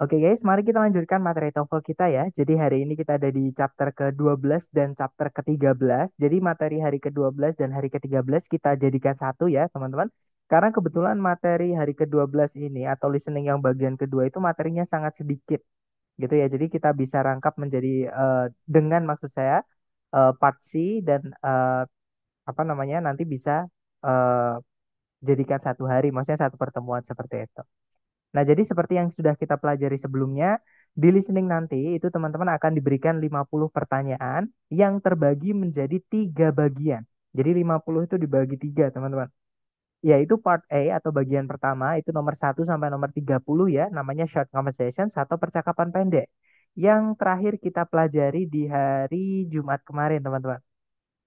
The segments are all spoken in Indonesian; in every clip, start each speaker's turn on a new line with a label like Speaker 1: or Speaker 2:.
Speaker 1: Oke guys, mari kita lanjutkan materi TOEFL kita ya. Jadi hari ini kita ada di chapter ke-12 dan chapter ke-13. Jadi materi hari ke-12 dan hari ke-13 kita jadikan satu ya teman-teman. Karena kebetulan materi hari ke-12 ini atau listening yang bagian kedua itu materinya sangat sedikit gitu ya. Jadi kita bisa rangkap menjadi uh, dengan maksud saya uh, part C dan uh, apa namanya nanti bisa uh, jadikan satu hari, maksudnya satu pertemuan seperti itu. Nah, jadi seperti yang sudah kita pelajari sebelumnya, di listening nanti itu teman-teman akan diberikan 50 pertanyaan yang terbagi menjadi tiga bagian. Jadi 50 itu dibagi tiga, teman-teman. Yaitu part A atau bagian pertama itu nomor 1 sampai nomor 30 ya, namanya short conversation atau percakapan pendek. Yang terakhir kita pelajari di hari Jumat kemarin, teman-teman.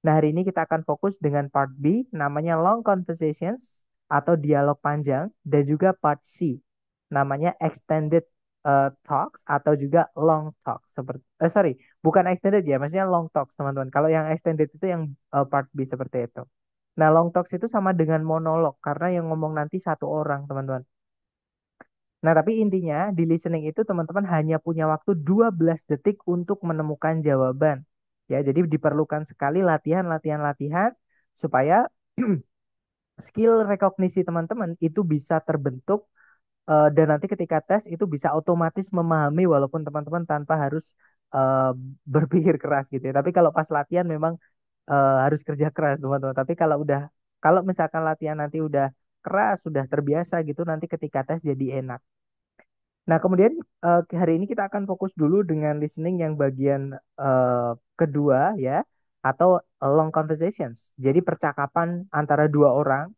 Speaker 1: Nah, hari ini kita akan fokus dengan part B, namanya long conversations atau dialog panjang, dan juga part C, namanya extended uh, talks atau juga long talks seperti eh, sorry bukan extended ya maksudnya long talks teman-teman kalau yang extended itu yang uh, part B seperti itu nah long talks itu sama dengan monolog karena yang ngomong nanti satu orang teman-teman nah tapi intinya di listening itu teman-teman hanya punya waktu 12 detik untuk menemukan jawaban ya jadi diperlukan sekali latihan latihan latihan supaya skill rekognisi teman-teman itu bisa terbentuk uh, dan nanti ketika tes itu bisa otomatis memahami walaupun teman-teman tanpa harus uh, berpikir keras gitu ya. Tapi kalau pas latihan memang uh, harus kerja keras teman-teman. Tapi kalau udah kalau misalkan latihan nanti udah keras, sudah terbiasa gitu nanti ketika tes jadi enak. Nah, kemudian uh, hari ini kita akan fokus dulu dengan listening yang bagian uh, kedua ya atau long conversations. Jadi percakapan antara dua orang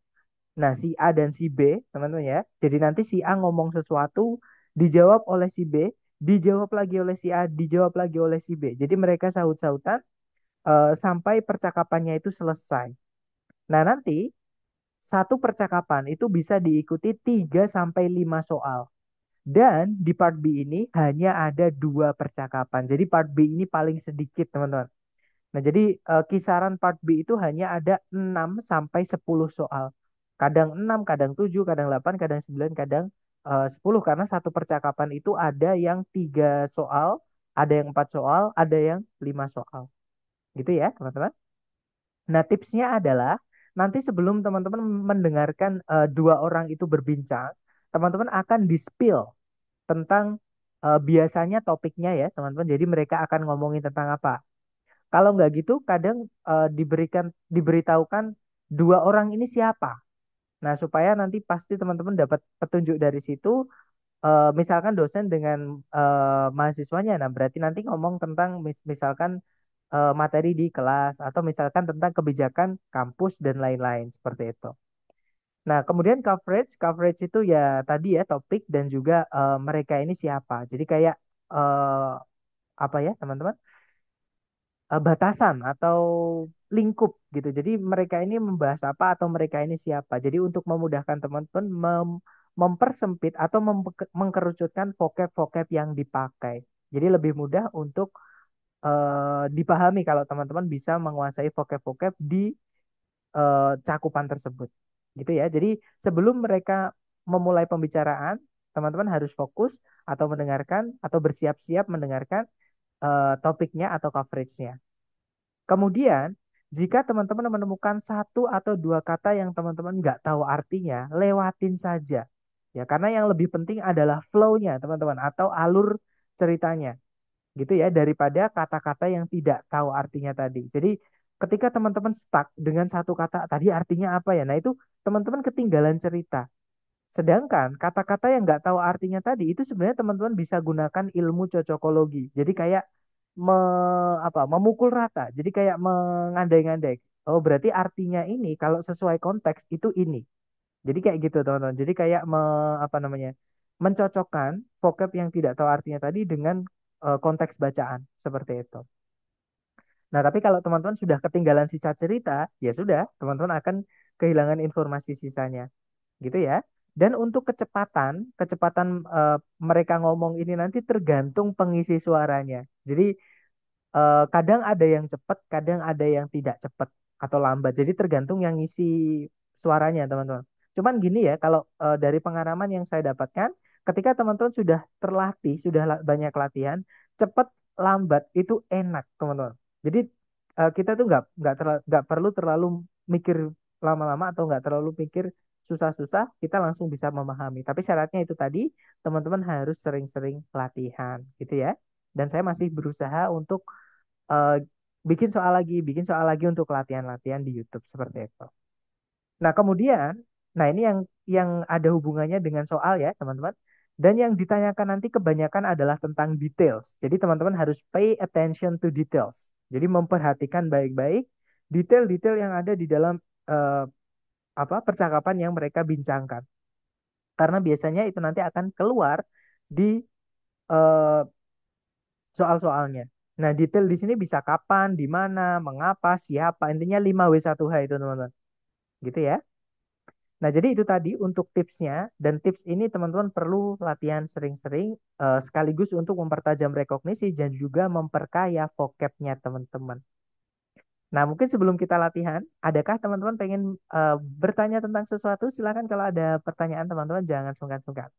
Speaker 1: Nah, si A dan si B, teman-teman ya. Jadi nanti si A ngomong sesuatu, dijawab oleh si B, dijawab lagi oleh si A, dijawab lagi oleh si B. Jadi mereka sahut-sahutan uh, eh, sampai percakapannya itu selesai. Nah, nanti satu percakapan itu bisa diikuti 3 sampai 5 soal. Dan di part B ini hanya ada dua percakapan. Jadi part B ini paling sedikit, teman-teman. Nah, jadi uh, kisaran part B itu hanya ada 6 sampai 10 soal kadang 6, kadang 7, kadang 8, kadang 9, kadang eh, uh, 10 karena satu percakapan itu ada yang tiga soal, ada yang empat soal, ada yang lima soal. Gitu ya, teman-teman. Nah, tipsnya adalah nanti sebelum teman-teman mendengarkan uh, dua orang itu berbincang, teman-teman akan dispil tentang uh, biasanya topiknya ya, teman-teman. Jadi mereka akan ngomongin tentang apa. Kalau nggak gitu, kadang uh, diberikan diberitahukan dua orang ini siapa Nah, supaya nanti pasti teman-teman dapat petunjuk dari situ. Uh, misalkan dosen dengan uh, mahasiswanya, nah berarti nanti ngomong tentang mis misalkan uh, materi di kelas atau misalkan tentang kebijakan kampus dan lain-lain seperti itu. Nah, kemudian coverage, coverage itu ya tadi ya topik dan juga uh, mereka ini siapa. Jadi kayak uh, apa ya, teman-teman? Uh, batasan atau lingkup gitu. Jadi mereka ini membahas apa atau mereka ini siapa. Jadi untuk memudahkan teman-teman mem mempersempit atau mem mengkerucutkan vocab-vocab yang dipakai. Jadi lebih mudah untuk uh, dipahami kalau teman-teman bisa menguasai vocab-vocab di uh, cakupan tersebut. Gitu ya. Jadi sebelum mereka memulai pembicaraan, teman-teman harus fokus atau mendengarkan atau bersiap-siap mendengarkan uh, topiknya atau coveragenya. Kemudian jika teman-teman menemukan satu atau dua kata yang teman-teman nggak tahu artinya, lewatin saja. Ya, karena yang lebih penting adalah flow-nya, teman-teman, atau alur ceritanya. Gitu ya, daripada kata-kata yang tidak tahu artinya tadi. Jadi, ketika teman-teman stuck dengan satu kata, tadi artinya apa ya? Nah, itu teman-teman ketinggalan cerita. Sedangkan kata-kata yang nggak tahu artinya tadi, itu sebenarnya teman-teman bisa gunakan ilmu cocokologi. Jadi kayak me, apa memukul rata. Jadi kayak mengandai ngandai Oh, berarti artinya ini kalau sesuai konteks itu ini. Jadi kayak gitu, teman-teman. Jadi kayak me, apa namanya? mencocokkan vocab yang tidak tahu artinya tadi dengan uh, konteks bacaan seperti itu. Nah, tapi kalau teman-teman sudah ketinggalan sisa cerita, ya sudah, teman-teman akan kehilangan informasi sisanya. Gitu ya. Dan untuk kecepatan, kecepatan uh, mereka ngomong ini nanti tergantung pengisi suaranya. Jadi uh, kadang ada yang cepat, kadang ada yang tidak cepat atau lambat. Jadi tergantung yang ngisi suaranya, teman-teman. Cuman gini ya, kalau uh, dari pengalaman yang saya dapatkan, ketika teman-teman sudah terlatih, sudah banyak latihan, cepat lambat itu enak, teman-teman. Jadi uh, kita tuh nggak nggak nggak perlu terlalu mikir lama-lama atau nggak terlalu pikir susah-susah kita langsung bisa memahami. Tapi syaratnya itu tadi teman-teman harus sering-sering latihan gitu ya. Dan saya masih berusaha untuk uh, bikin soal lagi, bikin soal lagi untuk latihan-latihan di YouTube seperti itu. Nah kemudian, nah ini yang yang ada hubungannya dengan soal ya teman-teman. Dan yang ditanyakan nanti kebanyakan adalah tentang details. Jadi teman-teman harus pay attention to details. Jadi memperhatikan baik-baik detail-detail yang ada di dalam uh, apa percakapan yang mereka bincangkan. Karena biasanya itu nanti akan keluar di uh, soal-soalnya. Nah, detail di sini bisa kapan, di mana, mengapa, siapa, intinya 5W1H itu, teman-teman. Gitu ya. Nah, jadi itu tadi untuk tipsnya. Dan tips ini teman-teman perlu latihan sering-sering uh, sekaligus untuk mempertajam rekognisi dan juga memperkaya vocabnya teman-teman. Nah, mungkin sebelum kita latihan, adakah teman-teman pengen uh, bertanya tentang sesuatu? Silahkan kalau ada pertanyaan teman-teman jangan sungkan-sungkan.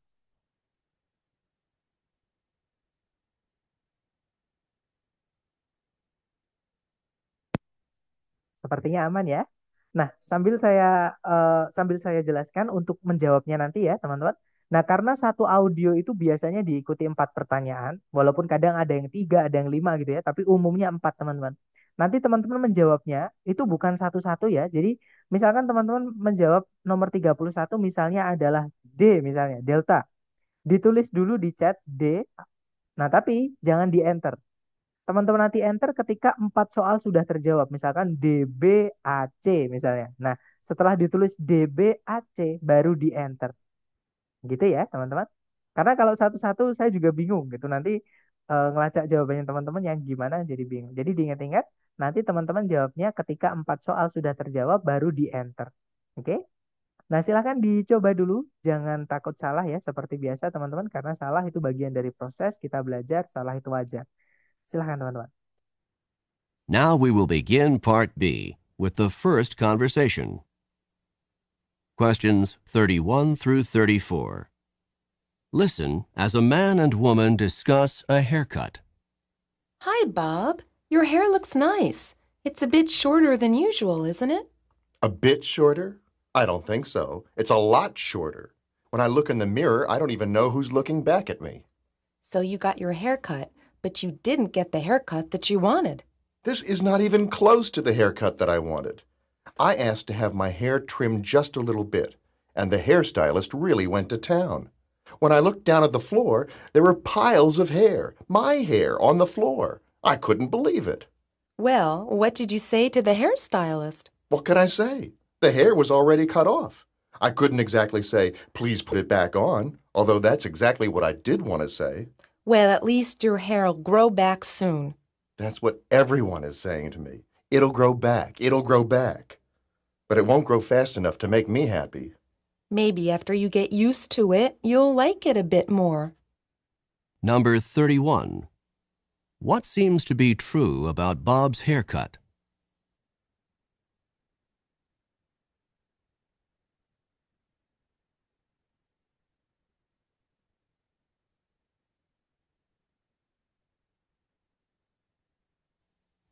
Speaker 1: Sepertinya aman ya. Nah, sambil saya uh, sambil saya jelaskan untuk menjawabnya nanti ya, teman-teman. Nah, karena satu audio itu biasanya diikuti empat pertanyaan, walaupun kadang ada yang tiga, ada yang lima gitu ya, tapi umumnya empat, teman-teman. Nanti teman-teman menjawabnya itu bukan satu-satu ya. Jadi misalkan teman-teman menjawab nomor 31 misalnya adalah D misalnya, delta. Ditulis dulu di chat D. Nah, tapi jangan di enter. Teman-teman nanti enter ketika empat soal sudah terjawab. Misalkan D, B, A, C misalnya. Nah, setelah ditulis D, B, A, C baru di enter. Gitu ya, teman-teman. Karena kalau satu-satu saya juga bingung gitu. Nanti uh, ngelacak jawabannya teman-teman yang gimana jadi bingung. Jadi diingat-ingat nanti teman-teman jawabnya ketika empat soal sudah terjawab baru di enter. Oke? Okay? Nah, silahkan dicoba dulu. Jangan takut salah ya, seperti biasa teman-teman, karena salah itu bagian dari proses kita belajar, salah itu wajar. Silahkan teman-teman.
Speaker 2: Now we will begin part B with the first conversation. Questions 31 through 34. Listen as a man and woman discuss a haircut.
Speaker 3: Hi, Bob. Your hair looks nice. It's a bit shorter than usual, isn't it?
Speaker 4: A bit shorter? I don't think so. It's a lot shorter. When I look in the mirror, I don't even know who's looking back at me.
Speaker 3: So you got your haircut, but you didn't get the haircut that you wanted.
Speaker 4: This is not even close to the haircut that I wanted. I asked to have my hair trimmed just a little bit, and the hairstylist really went to town. When I looked down at the floor, there were piles of hair, my hair, on the floor. I couldn't believe it.
Speaker 3: Well, what did you say to the hairstylist?
Speaker 4: What could I say? The hair was already cut off. I couldn't exactly say, please put it back on, although that's exactly what I did want to say.
Speaker 3: Well, at least your hair'll grow back soon.
Speaker 4: That's what everyone is saying to me. It'll grow back. It'll grow back. But it won't grow fast enough to make me happy.
Speaker 3: Maybe after you get used to it, you'll like it a bit more.
Speaker 2: Number 31. What seems to be true about Bob's haircut?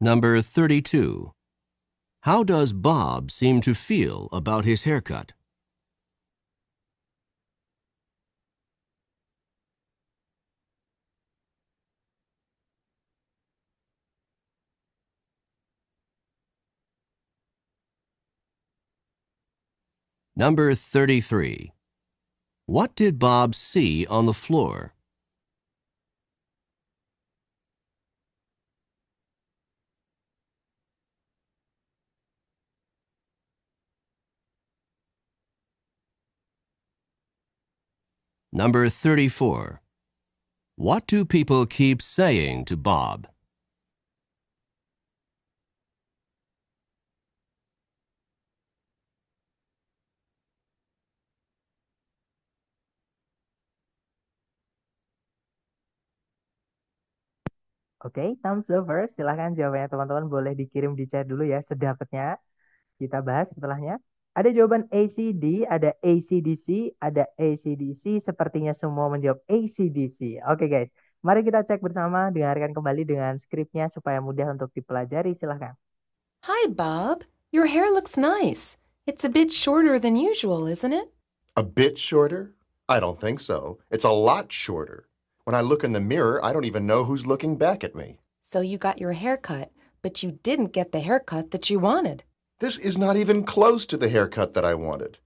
Speaker 2: Number 32. How does Bob seem to feel about his haircut? Number 33. What did Bob see on the floor? Number 34. What do people keep saying to Bob?
Speaker 1: Oke, thumbs over. Silahkan jawabannya teman-teman boleh dikirim di chat dulu ya sedapatnya. Kita bahas setelahnya. Ada jawaban ACD, ada ACDC, ada ACDC. Sepertinya semua menjawab ACDC. Oke guys, mari kita cek bersama. Dengarkan kembali dengan skripnya supaya mudah untuk dipelajari. Silahkan.
Speaker 3: Hi Bob, your hair looks nice. It's a bit shorter than usual, isn't it?
Speaker 1: A
Speaker 4: bit shorter? I don't think so. It's a lot shorter. When I look in the mirror, I don't even know who's looking back at me.
Speaker 3: So you got your haircut, but you didn't get the haircut that you wanted.
Speaker 4: This is not even close to the haircut that I wanted.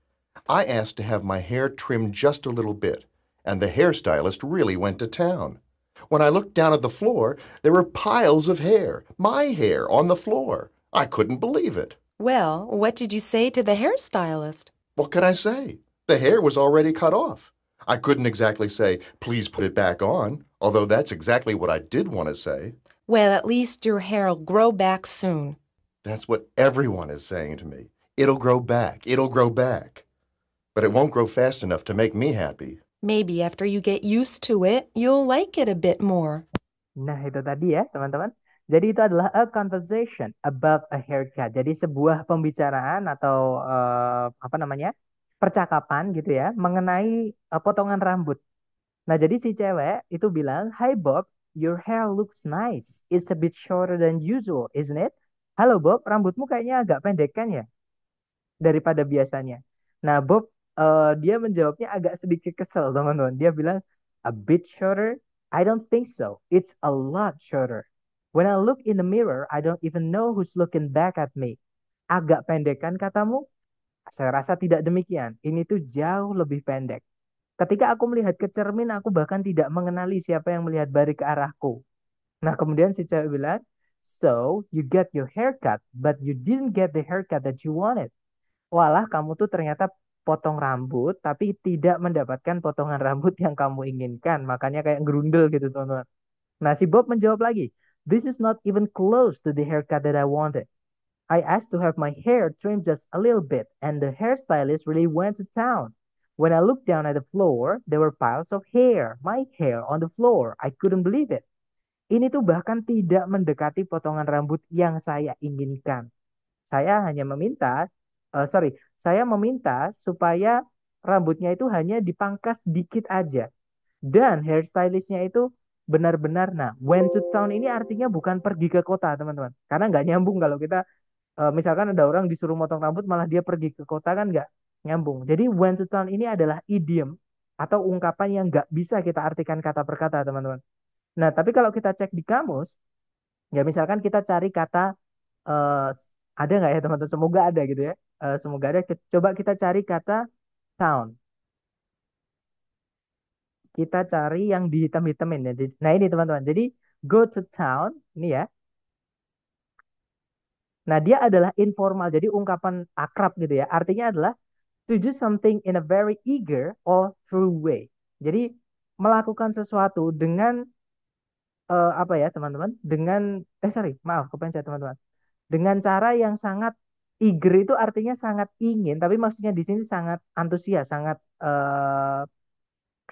Speaker 4: I asked to have my hair trimmed just a little bit, and the hairstylist really went to town. When I looked down at the floor, there were piles of hair, my hair, on the floor. I couldn't believe it.
Speaker 3: Well, what did you say to the hairstylist?
Speaker 4: What could I say? The hair was already cut off. I couldn't exactly say, please put it back on, although that's exactly what I did want to say.
Speaker 3: Well, at least your hair'll grow back soon.
Speaker 4: That's what everyone is saying to me. It'll grow back. It'll grow back. But it won't grow fast enough to make me
Speaker 1: happy.
Speaker 3: Maybe after you get used to it, you'll like it a bit more. Nah, itu
Speaker 1: tadi ya, teman-teman. Jadi itu adalah a conversation about a haircut. Jadi sebuah pembicaraan atau uh, apa namanya? percakapan gitu ya mengenai uh, potongan rambut. Nah, jadi si cewek itu bilang, "Hi Bob, your hair looks nice. It's a bit shorter than usual, isn't it?" "Halo Bob, rambutmu kayaknya agak pendek kan ya?" daripada biasanya. Nah, Bob uh, dia menjawabnya agak sedikit kesel, teman-teman. Dia bilang, "A bit shorter? I don't think so. It's a lot shorter. When I look in the mirror, I don't even know who's looking back at me." Agak pendek kan katamu? Saya rasa tidak demikian. Ini tuh jauh lebih pendek. Ketika aku melihat ke cermin, aku bahkan tidak mengenali siapa yang melihat balik ke arahku. Nah, kemudian si cewek bilang, So, you get your haircut, but you didn't get the haircut that you wanted. Walah, kamu tuh ternyata potong rambut, tapi tidak mendapatkan potongan rambut yang kamu inginkan. Makanya kayak gerundel gitu, teman-teman. Nah, si Bob menjawab lagi, This is not even close to the haircut that I wanted. I asked to have my hair trimmed just a little bit, and the hairstylist really went to town. When I looked down at the floor, there were piles of hair, my hair on the floor. I couldn't believe it. Ini tuh bahkan tidak mendekati potongan rambut yang saya inginkan. Saya hanya meminta, uh, sorry, saya meminta supaya rambutnya itu hanya dipangkas dikit aja. Dan hairstylistnya itu benar-benar, nah, went to town ini artinya bukan pergi ke kota, teman-teman. Karena nggak nyambung kalau kita uh, misalkan ada orang disuruh motong rambut malah dia pergi ke kota kan nggak nyambung. Jadi when to town ini adalah idiom atau ungkapan yang nggak bisa kita artikan kata per kata teman-teman. Nah tapi kalau kita cek di kamus, ya misalkan kita cari kata uh, ada nggak ya teman-teman? Semoga ada gitu ya. Uh, semoga ada. Coba kita cari kata town. Kita cari yang dihitam-hitamin ya. Nah ini teman-teman. Jadi go to town ini ya Nah, dia adalah informal, jadi ungkapan akrab gitu ya. Artinya adalah to do something in a very eager or true way. Jadi melakukan sesuatu dengan uh, apa ya, teman-teman? Dengan eh sorry, maaf, kepencet teman-teman. Dengan cara yang sangat eager itu artinya sangat ingin, tapi maksudnya di sini sangat antusias, sangat uh,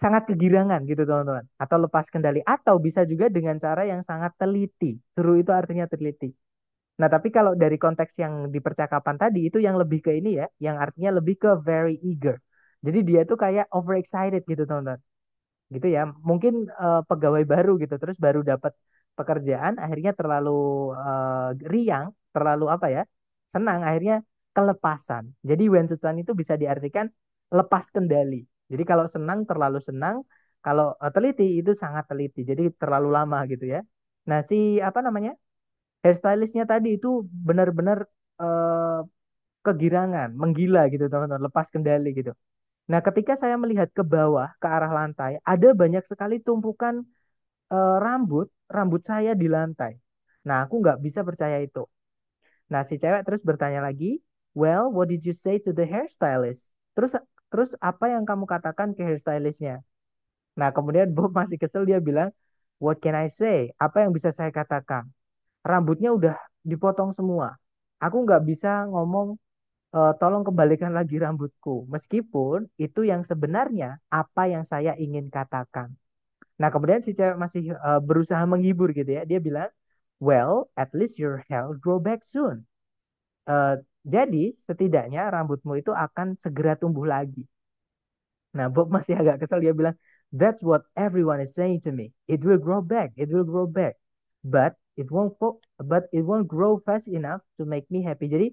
Speaker 1: sangat kegirangan gitu teman-teman atau lepas kendali atau bisa juga dengan cara yang sangat teliti. Seru itu artinya teliti. Nah, tapi kalau dari konteks yang di percakapan tadi itu yang lebih ke ini ya, yang artinya lebih ke very eager. Jadi dia tuh kayak over excited gitu, teman-teman. Gitu ya. Mungkin uh, pegawai baru gitu, terus baru dapat pekerjaan akhirnya terlalu uh, riang, terlalu apa ya? senang akhirnya kelepasan. Jadi when to turn itu bisa diartikan lepas kendali. Jadi kalau senang terlalu senang, kalau eh, teliti itu sangat teliti. Jadi terlalu lama gitu ya. Nah, si apa namanya? hairstylistnya tadi itu benar-benar uh, kegirangan, menggila gitu teman-teman, lepas kendali gitu. Nah, ketika saya melihat ke bawah ke arah lantai, ada banyak sekali tumpukan uh, rambut, rambut saya di lantai. Nah, aku nggak bisa percaya itu. Nah, si cewek terus bertanya lagi, "Well, what did you say to the hairstylist?" Terus terus apa yang kamu katakan ke hairstylistnya? Nah, kemudian Bob masih kesel dia bilang, "What can I say?" Apa yang bisa saya katakan? rambutnya udah dipotong semua. Aku nggak bisa ngomong e, tolong kembalikan lagi rambutku. Meskipun itu yang sebenarnya apa yang saya ingin katakan. Nah kemudian si cewek masih e, berusaha menghibur gitu ya. Dia bilang, well at least your hair grow back soon. E, jadi setidaknya rambutmu itu akan segera tumbuh lagi. Nah Bob masih agak kesel dia bilang, that's what everyone is saying to me. It will grow back, it will grow back. But it won't but it won't grow fast enough to make me happy. Jadi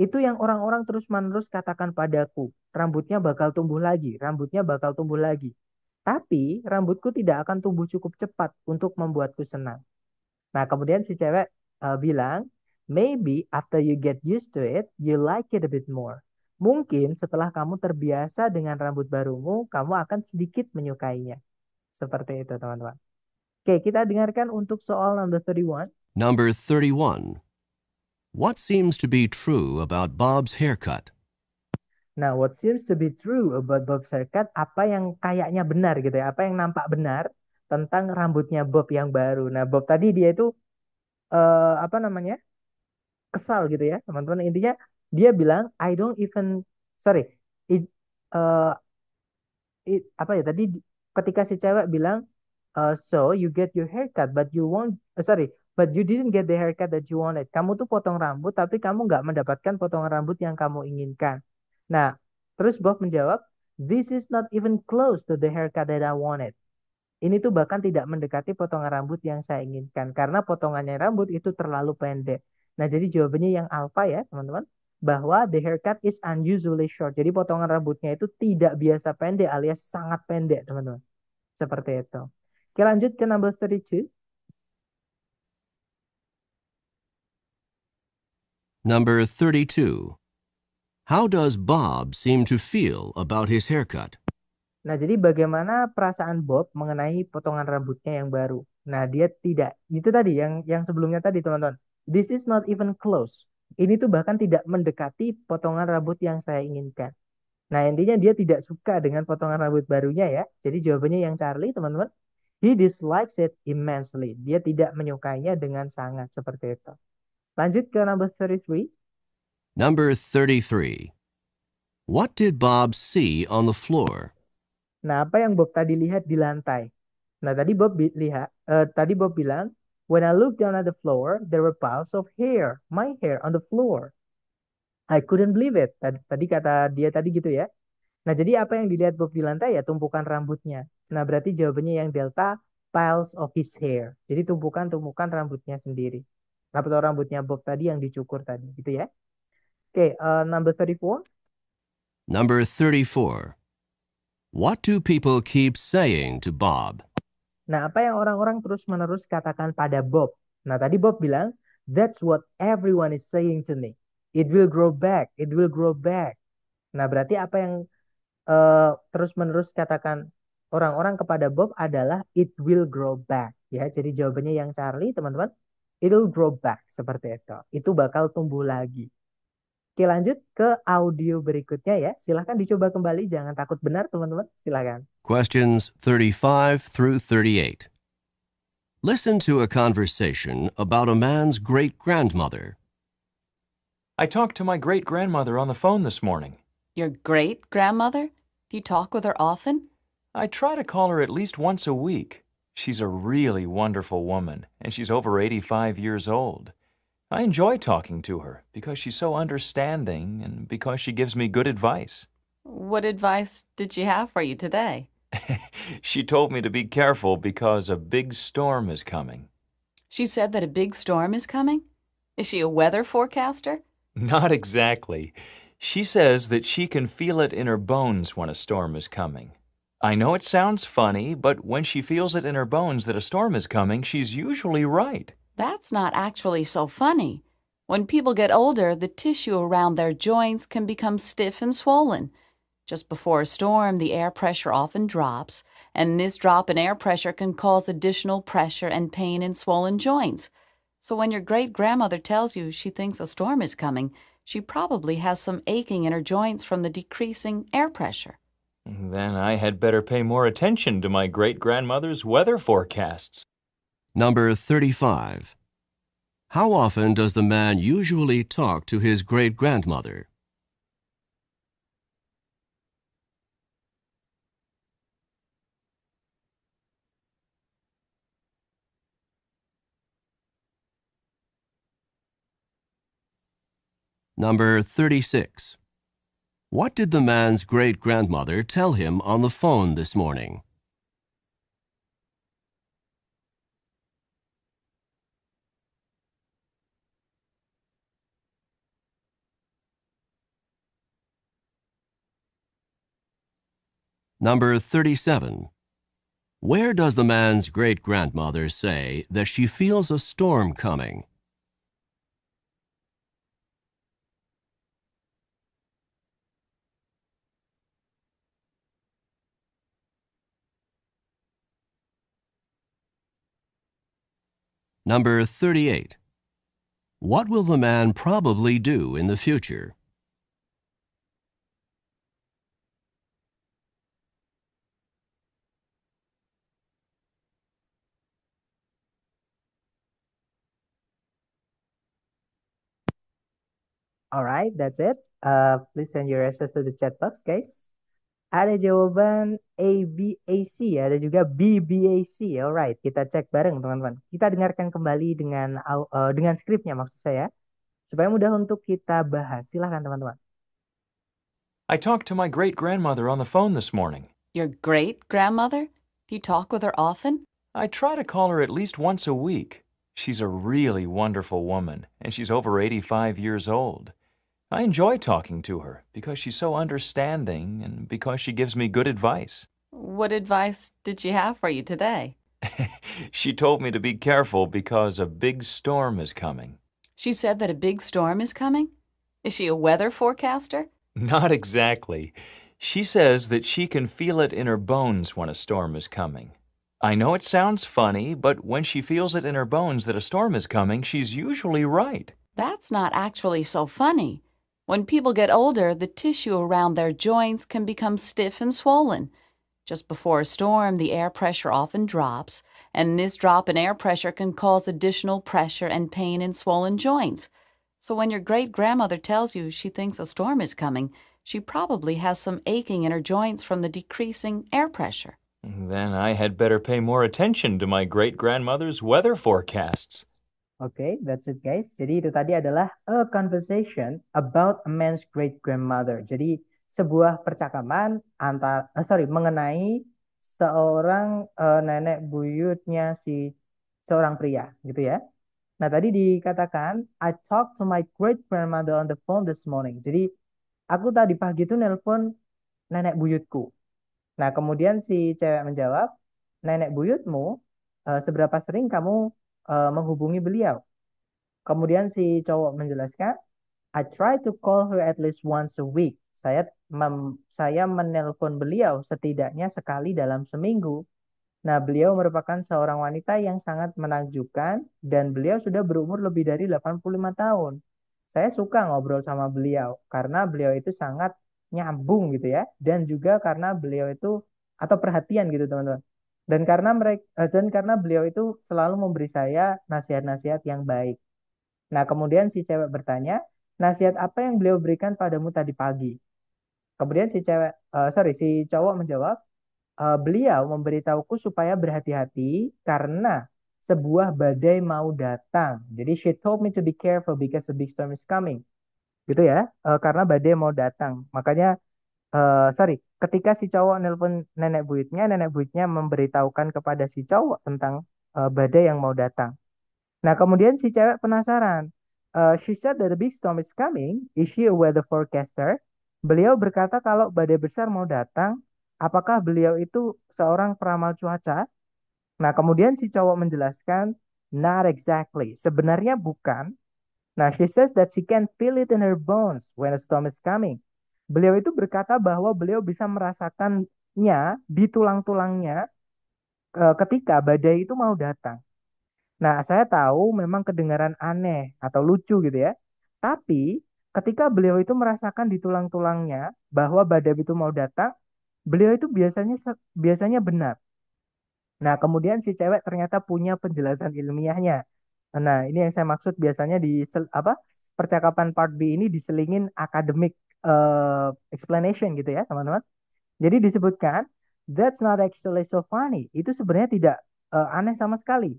Speaker 1: itu yang orang-orang terus-menerus katakan padaku, rambutnya bakal tumbuh lagi, rambutnya bakal tumbuh lagi. Tapi rambutku tidak akan tumbuh cukup cepat untuk membuatku senang. Nah, kemudian si cewek uh, bilang, maybe after you get used to it, you like it a bit more. Mungkin setelah kamu terbiasa dengan rambut barumu, kamu akan sedikit menyukainya. Seperti itu, teman-teman. Oke, kita dengarkan untuk soal number 31.
Speaker 2: Number 31. What seems to be true about Bob's haircut?
Speaker 1: Nah, what seems to be true about Bob's haircut, apa yang kayaknya benar gitu ya, apa yang nampak benar tentang rambutnya Bob yang baru. Nah, Bob tadi dia itu uh, apa namanya? kesal gitu ya, teman-teman. Intinya dia bilang I don't even sorry, it, uh, it, apa ya tadi ketika si cewek bilang Uh, so you get your haircut, but you won't. Uh, sorry, but you didn't get the haircut that you wanted. Kamu tuh potong rambut, tapi kamu nggak mendapatkan potongan rambut yang kamu inginkan. Nah, terus Bob menjawab, this is not even close to the haircut that I wanted. Ini tuh bahkan tidak mendekati potongan rambut yang saya inginkan karena potongannya rambut itu terlalu pendek. Nah, jadi jawabannya yang Alpha ya, teman-teman, bahwa the haircut is unusually short. Jadi potongan rambutnya itu tidak biasa pendek alias sangat pendek, teman-teman. Seperti itu. Oke lanjut ke number 32.
Speaker 2: Number 32. How does Bob seem to feel about his haircut?
Speaker 1: Nah, jadi bagaimana perasaan Bob mengenai potongan rambutnya yang baru? Nah, dia tidak. Itu tadi yang yang sebelumnya tadi, teman-teman. This is not even close. Ini tuh bahkan tidak mendekati potongan rambut yang saya inginkan. Nah, intinya dia tidak suka dengan potongan rambut barunya ya. Jadi jawabannya yang Charlie, teman-teman, He dislikes it immensely. Dia tidak menyukainya dengan sangat seperti itu. Lanjut ke number 33.
Speaker 2: Number 33. What did Bob see on the floor?
Speaker 1: Nah, apa yang Bob tadi lihat di lantai? Nah, tadi Bob lihat, uh, tadi Bob bilang, When I looked down at the floor, there were piles of hair, my hair on the floor. I couldn't believe it. Tadi, tadi kata dia tadi gitu ya. Nah, jadi apa yang dilihat Bob di lantai ya tumpukan rambutnya. Nah, berarti jawabannya yang delta piles of his hair. Jadi tumpukan-tumpukan rambutnya sendiri. Atau rambutnya Bob tadi yang dicukur tadi, gitu ya. Oke, okay, uh, eh, number 34.
Speaker 2: Number 34. What do people keep saying to Bob?
Speaker 1: Nah, apa yang orang-orang terus-menerus katakan pada Bob? Nah, tadi Bob bilang, that's what everyone is saying to me. It will grow back, it will grow back. Nah, berarti apa yang uh, terus-menerus katakan orang-orang kepada Bob adalah it will grow back ya. Jadi jawabannya yang Charlie teman-teman it will grow back seperti itu. Itu bakal tumbuh lagi. Oke lanjut ke audio berikutnya ya. Silahkan dicoba kembali, jangan takut benar teman-teman. Silahkan.
Speaker 2: Questions 35 through 38. Listen to a conversation
Speaker 5: about a man's great-grandmother. I talked to my great-grandmother on the phone this morning.
Speaker 6: Your great-grandmother? Do you talk with her often?
Speaker 5: I try to call her at least once a week. She's a really wonderful woman, and she's over 85 years old. I enjoy talking to her because she's so understanding and because she gives me good advice.
Speaker 6: What advice did she have for you today?
Speaker 5: she told me to be careful because a big storm is coming.
Speaker 6: She said that a big storm is coming? Is she a weather forecaster?
Speaker 5: Not exactly. She says that she can feel it in her bones when a storm is coming. I know it sounds funny, but when she feels it in her bones that a storm is coming, she's usually right.
Speaker 6: That's not actually so funny. When people get older, the tissue around their joints can become stiff and swollen. Just before a storm, the air pressure often drops, and this drop in air pressure can cause additional pressure and pain in swollen joints. So when your great grandmother tells you she thinks a storm is coming, she probably has some aching in her joints from the decreasing air pressure.
Speaker 5: Then I had better pay more attention to my great-grandmother's weather forecasts.
Speaker 2: Number 35. How often does the man usually talk to his great-grandmother? Number 36. What did the man's great-grandmother tell him on the phone this morning? Number 37. Where does the man's great-grandmother say that she feels a storm coming? Number 38. What will the man probably do in the future?
Speaker 1: All right, that's it. Uh, please send your answers to the chat box, guys. Ada jawaban ABAC, ada juga BBAC. Alright, kita cek bareng teman-teman. Kita dengarkan kembali dengan uh, dengan skripnya maksud saya supaya mudah untuk kita bahas. Silahkan teman-teman.
Speaker 5: I talked to my great grandmother on the phone this morning.
Speaker 6: Your great grandmother? Do you talk with her often? I try to call her at least once a week.
Speaker 5: She's a really wonderful woman, and she's over 85 years old. I enjoy talking to her because she's so understanding and because she gives me good advice.
Speaker 6: What advice did she have for you today?
Speaker 5: she told me to be careful because a big storm is coming.
Speaker 6: She said that a big storm is coming? Is she a weather forecaster?
Speaker 5: Not exactly. She says that she can feel it in her bones when a storm is coming. I know it sounds funny, but when she feels it in her bones that a storm is coming, she's usually right.
Speaker 6: That's not actually so funny. When people get older, the tissue around their joints can become stiff and swollen. Just before a storm, the air pressure often drops, and this drop in air pressure can cause additional pressure and pain in swollen joints. So when your great grandmother tells you she thinks a storm is coming, she probably has some aching in her joints from the decreasing air pressure.
Speaker 5: Then I had better pay more attention to my great grandmother's weather forecasts.
Speaker 1: Oke, okay, that's it guys. Jadi itu tadi adalah a conversation about a man's great grandmother. Jadi sebuah percakapan antar uh, sorry mengenai seorang uh, nenek buyutnya si seorang pria gitu ya. Nah, tadi dikatakan I talked to my great grandmother on the phone this morning. Jadi aku tadi pagi itu nelpon nenek buyutku. Nah, kemudian si cewek menjawab, "Nenek buyutmu uh, seberapa sering kamu uh, menghubungi beliau. Kemudian si cowok menjelaskan, I try to call her at least once a week. Saya mem, saya menelpon beliau setidaknya sekali dalam seminggu. Nah, beliau merupakan seorang wanita yang sangat menakjubkan dan beliau sudah berumur lebih dari 85 tahun. Saya suka ngobrol sama beliau karena beliau itu sangat nyambung gitu ya dan juga karena beliau itu atau perhatian gitu teman-teman dan karena mereka eh, dan karena beliau itu selalu memberi saya nasihat-nasihat yang baik. Nah, kemudian si cewek bertanya, "Nasihat apa yang beliau berikan padamu tadi pagi?" Kemudian si cewek uh, sorry, si cowok menjawab, uh, "Beliau memberitahuku supaya berhati-hati karena sebuah badai mau datang." Jadi she told me to be careful because a big storm is coming. Gitu ya, uh, karena badai mau datang. Makanya uh, sorry, ketika si cowok nelpon nenek buyutnya, nenek buyutnya memberitahukan kepada si cowok tentang uh, badai yang mau datang. Nah, kemudian si cewek penasaran. Uh, she said that the big storm is coming. Is she a weather forecaster? Beliau berkata kalau badai besar mau datang, apakah beliau itu seorang peramal cuaca? Nah, kemudian si cowok menjelaskan, not exactly. Sebenarnya bukan. Nah, she says that she can feel it in her bones when a storm is coming. Beliau itu berkata bahwa beliau bisa merasakannya di tulang-tulangnya eh, ketika badai itu mau datang. Nah, saya tahu memang kedengaran aneh atau lucu gitu ya. Tapi ketika beliau itu merasakan di tulang-tulangnya bahwa badai itu mau datang, beliau itu biasanya biasanya benar. Nah, kemudian si cewek ternyata punya penjelasan ilmiahnya. Nah, ini yang saya maksud biasanya di apa percakapan part B ini diselingin akademik Eh, explanation gitu ya teman-teman. Jadi disebutkan that's not actually so funny. Itu sebenarnya tidak uh, aneh sama sekali.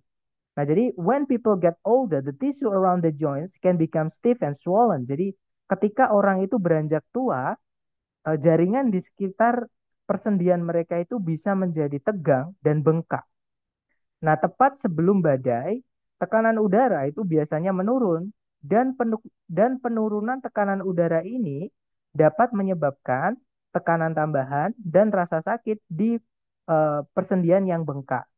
Speaker 1: Nah jadi when people get older, the tissue around the joints can become stiff and swollen. Jadi ketika orang itu beranjak tua, uh, jaringan di sekitar persendian mereka itu bisa menjadi tegang dan bengkak. Nah tepat sebelum badai, tekanan udara itu biasanya menurun dan dan penurunan tekanan udara ini dapat menyebabkan tekanan tambahan dan rasa sakit di e, persendian yang bengkak.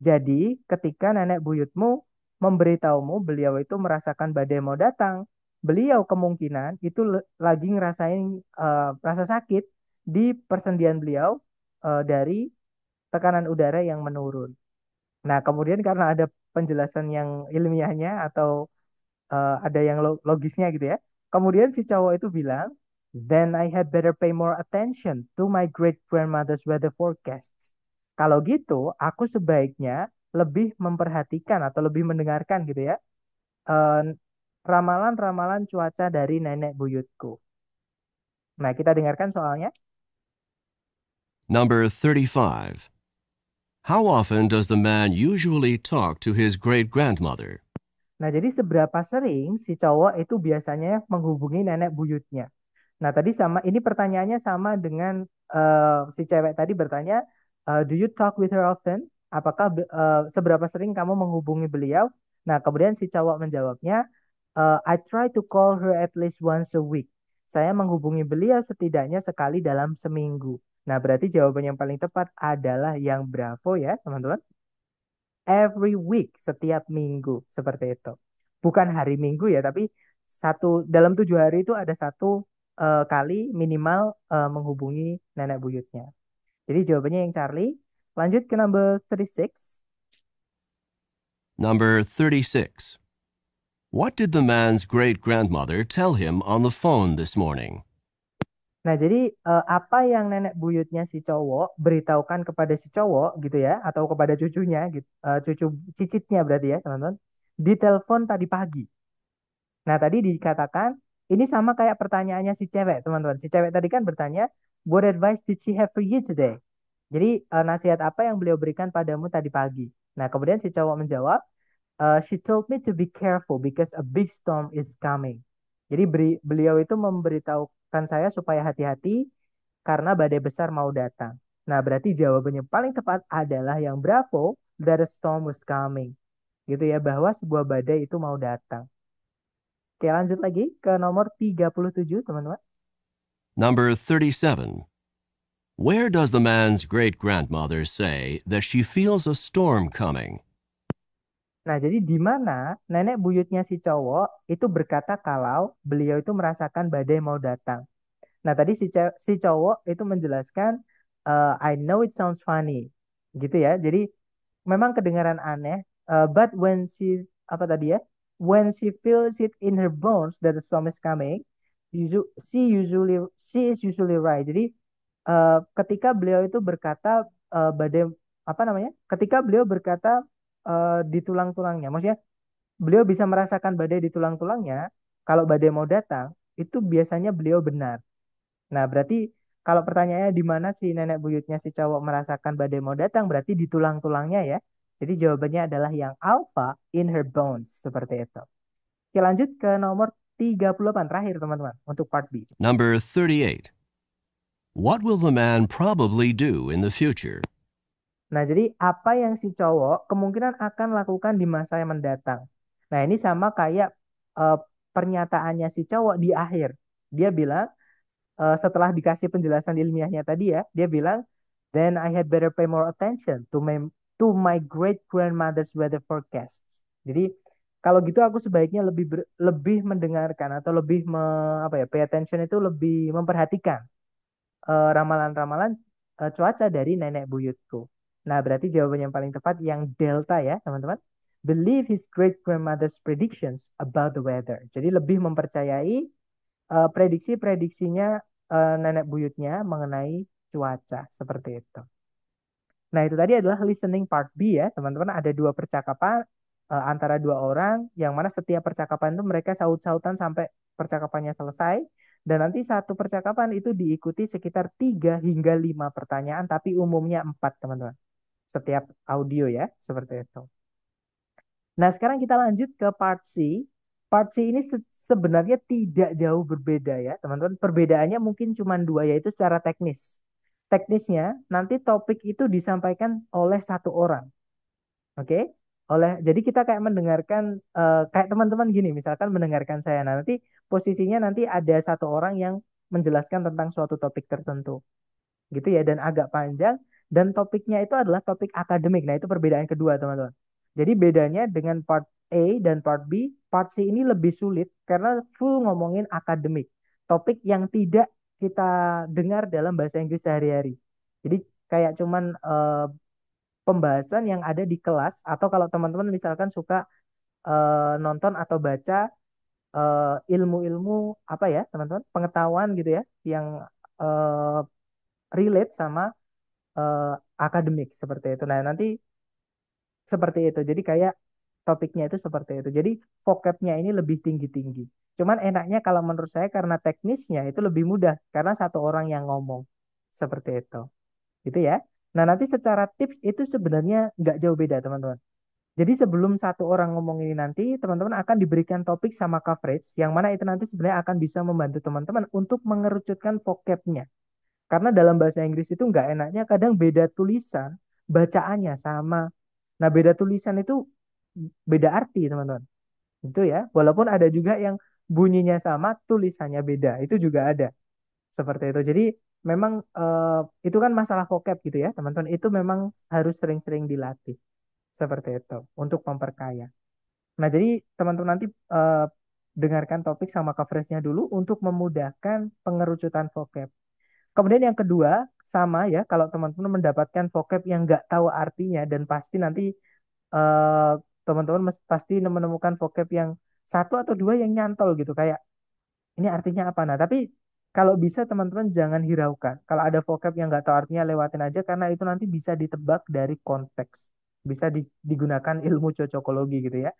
Speaker 1: Jadi, ketika nenek buyutmu memberitahumu beliau itu merasakan badai mau datang, beliau kemungkinan itu lagi ngerasain e, rasa sakit di persendian beliau e, dari tekanan udara yang menurun. Nah, kemudian karena ada penjelasan yang ilmiahnya atau uh, ada yang logisnya gitu ya. Kemudian si cowok itu bilang, Then I had better pay more attention to my great grandmother's weather forecasts. Kalau gitu, aku sebaiknya lebih memperhatikan atau lebih mendengarkan gitu ya eh, ramalan-ramalan uh, cuaca dari nenek buyutku. Nah, kita dengarkan soalnya.
Speaker 2: Number 35. How often does the man usually talk to his great grandmother?
Speaker 1: Nah, jadi seberapa sering si cowok itu biasanya menghubungi nenek buyutnya? Nah, tadi sama ini pertanyaannya sama dengan uh, si cewek tadi bertanya, uh, "Do you talk with her often?" Apakah uh, seberapa sering kamu menghubungi beliau? Nah, kemudian si cowok menjawabnya, uh, "I try to call her at least once a week." Saya menghubungi beliau setidaknya sekali dalam seminggu. Nah, berarti jawaban yang paling tepat adalah yang bravo ya, teman-teman. Every week, setiap minggu, seperti itu. Bukan hari minggu ya, tapi satu dalam tujuh hari itu ada satu uh, kali minimal uh, menghubungi nenek buyutnya. Jadi jawabannya yang Charlie. Lanjut ke number 36.
Speaker 2: Number 36. What did the man's great-grandmother tell him on the phone this morning?
Speaker 1: Nah, jadi uh, apa yang nenek buyutnya si cowok beritahukan kepada si cowok gitu ya atau kepada cucunya gitu. Uh, cucu cicitnya berarti ya, teman-teman. Di telepon tadi pagi. Nah, tadi dikatakan ini sama kayak pertanyaannya si cewek, teman-teman. Si cewek tadi kan bertanya, what advice did she have for you today? Jadi uh, nasihat apa yang beliau berikan padamu tadi pagi? Nah, kemudian si cowok menjawab, uh, she told me to be careful because a big storm is coming. Jadi beri, beliau itu memberitahukan saya supaya hati-hati karena badai besar mau datang. Nah, berarti jawabannya paling tepat adalah yang bravo that a storm was coming. Gitu ya, bahwa sebuah badai itu mau datang. Oke, lanjut lagi ke nomor 37, teman-teman.
Speaker 2: Number 37. Where does the man's great-grandmother say that she feels a storm coming?
Speaker 1: Nah, jadi di mana nenek buyutnya si cowok itu berkata kalau beliau itu merasakan badai mau datang. Nah, tadi si, si cowok itu menjelaskan, uh, I know it sounds funny. Gitu ya, jadi memang kedengaran aneh. Uh, but when she, apa tadi ya? When she feels it in her bones that the storm is coming, she usually she is usually right. Jadi uh, ketika beliau itu berkata uh, badai apa namanya? Ketika beliau berkata uh, di tulang-tulangnya, maksudnya beliau bisa merasakan badai di tulang-tulangnya. Kalau badai mau datang, itu biasanya beliau benar. Nah, berarti kalau pertanyaannya di mana si nenek buyutnya si cowok merasakan badai mau datang, berarti di tulang-tulangnya ya. Jadi jawabannya adalah yang alpha in her bones seperti itu. Oke, lanjut ke nomor 38 terakhir teman-teman untuk part B.
Speaker 2: Number 38. What will the man probably do in the future?
Speaker 1: Nah, jadi apa yang si cowok kemungkinan akan lakukan di masa yang mendatang. Nah, ini sama kayak uh, pernyataannya si cowok di akhir. Dia bilang uh, setelah dikasih penjelasan ilmiahnya tadi ya, dia bilang then I had better pay more attention to my to my great grandmother's weather forecasts. Jadi kalau gitu aku sebaiknya lebih ber, lebih mendengarkan atau lebih me, apa ya pay attention itu lebih memperhatikan eh, ramalan-ramalan uh, cuaca dari nenek buyutku. Nah, berarti jawaban yang paling tepat yang delta ya, teman-teman. Believe his great grandmother's predictions about the weather. Jadi lebih mempercayai uh, prediksi-prediksinya uh, nenek buyutnya mengenai cuaca seperti itu. Nah, itu tadi adalah listening part B ya, teman-teman. Ada dua percakapan uh, antara dua orang yang mana setiap percakapan itu mereka saut-sautan sampai percakapannya selesai dan nanti satu percakapan itu diikuti sekitar 3 hingga 5 pertanyaan tapi umumnya 4, teman-teman. Setiap audio ya, seperti itu. Nah, sekarang kita lanjut ke part C. Part C ini se sebenarnya tidak jauh berbeda ya, teman-teman. Perbedaannya mungkin cuma dua yaitu secara teknis teknisnya nanti topik itu disampaikan oleh satu orang. Oke? Okay? Oleh jadi kita kayak mendengarkan uh, kayak teman-teman gini misalkan mendengarkan saya. Nah, nanti posisinya nanti ada satu orang yang menjelaskan tentang suatu topik tertentu. Gitu ya dan agak panjang dan topiknya itu adalah topik akademik. Nah, itu perbedaan kedua, teman-teman. Jadi bedanya dengan part A dan part B, part C ini lebih sulit karena full ngomongin akademik. Topik yang tidak kita dengar dalam bahasa Inggris sehari-hari. Jadi kayak cuman uh, pembahasan yang ada di kelas atau kalau teman-teman misalkan suka uh, nonton atau baca eh, ilmu-ilmu uh, apa ya teman-teman pengetahuan gitu ya yang uh, relate sama uh, akademik seperti itu. Nah nanti seperti itu. Jadi kayak topiknya itu seperti itu. Jadi vocabnya ini lebih tinggi-tinggi. Cuman enaknya kalau menurut saya karena teknisnya itu lebih mudah karena satu orang yang ngomong seperti itu, gitu ya. Nah nanti secara tips itu sebenarnya nggak jauh beda teman-teman. Jadi sebelum satu orang ngomong ini nanti teman-teman akan diberikan topik sama coverage yang mana itu nanti sebenarnya akan bisa membantu teman-teman untuk mengerucutkan vocabnya. Karena dalam bahasa Inggris itu nggak enaknya kadang beda tulisan bacaannya sama. Nah beda tulisan itu beda arti teman-teman. Itu ya. Walaupun ada juga yang bunyinya sama, tulisannya beda. Itu juga ada. Seperti itu. Jadi memang uh, itu kan masalah vocab gitu ya, teman-teman. Itu memang harus sering-sering dilatih. Seperti itu untuk memperkaya. Nah, jadi teman-teman nanti uh, dengarkan topik sama coverage-nya dulu untuk memudahkan pengerucutan vocab. Kemudian yang kedua, sama ya kalau teman-teman mendapatkan vocab yang nggak tahu artinya dan pasti nanti uh, eh, teman -teman pasti menemukan vocab yang satu atau dua yang nyantol gitu kayak ini artinya apa nah tapi kalau bisa teman-teman jangan hiraukan kalau ada vocab yang nggak tahu artinya lewatin aja karena itu nanti bisa ditebak dari konteks bisa digunakan ilmu cocokologi gitu ya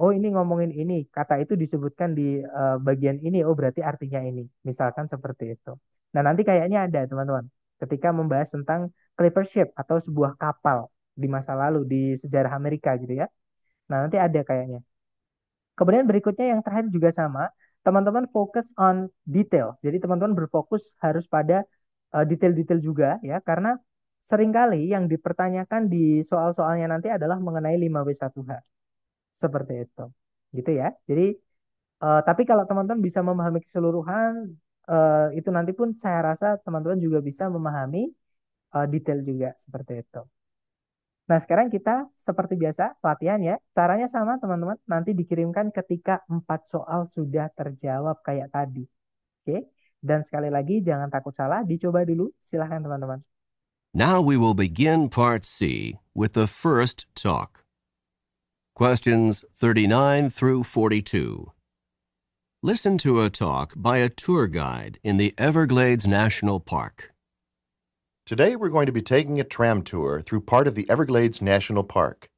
Speaker 1: oh ini ngomongin ini kata itu disebutkan di uh, bagian ini oh berarti artinya ini misalkan seperti itu nah nanti kayaknya ada teman-teman ketika membahas tentang clipper ship atau sebuah kapal di masa lalu di sejarah Amerika gitu ya. Nah, nanti ada kayaknya. Kemudian berikutnya yang terakhir juga sama, teman-teman fokus on details. Jadi teman-teman berfokus harus pada eh, detail-detail juga ya karena seringkali yang dipertanyakan di soal-soalnya nanti adalah mengenai 5W1H. Seperti itu. Gitu ya. Jadi uh, tapi kalau teman-teman bisa memahami keseluruhan uh, itu nanti pun saya rasa teman-teman juga bisa memahami uh, detail juga seperti itu. Nah, sekarang kita seperti biasa latihan ya. Caranya sama teman-teman, nanti dikirimkan ketika empat soal sudah terjawab kayak tadi. Oke, dan sekali lagi jangan takut salah, dicoba dulu. Silahkan teman-teman.
Speaker 2: Now we will begin part C with the first talk. Questions 39 through 42. Listen to a talk by a tour guide in the Everglades National Park. Today we're going to be taking a tram tour
Speaker 4: through part of the Everglades National Park.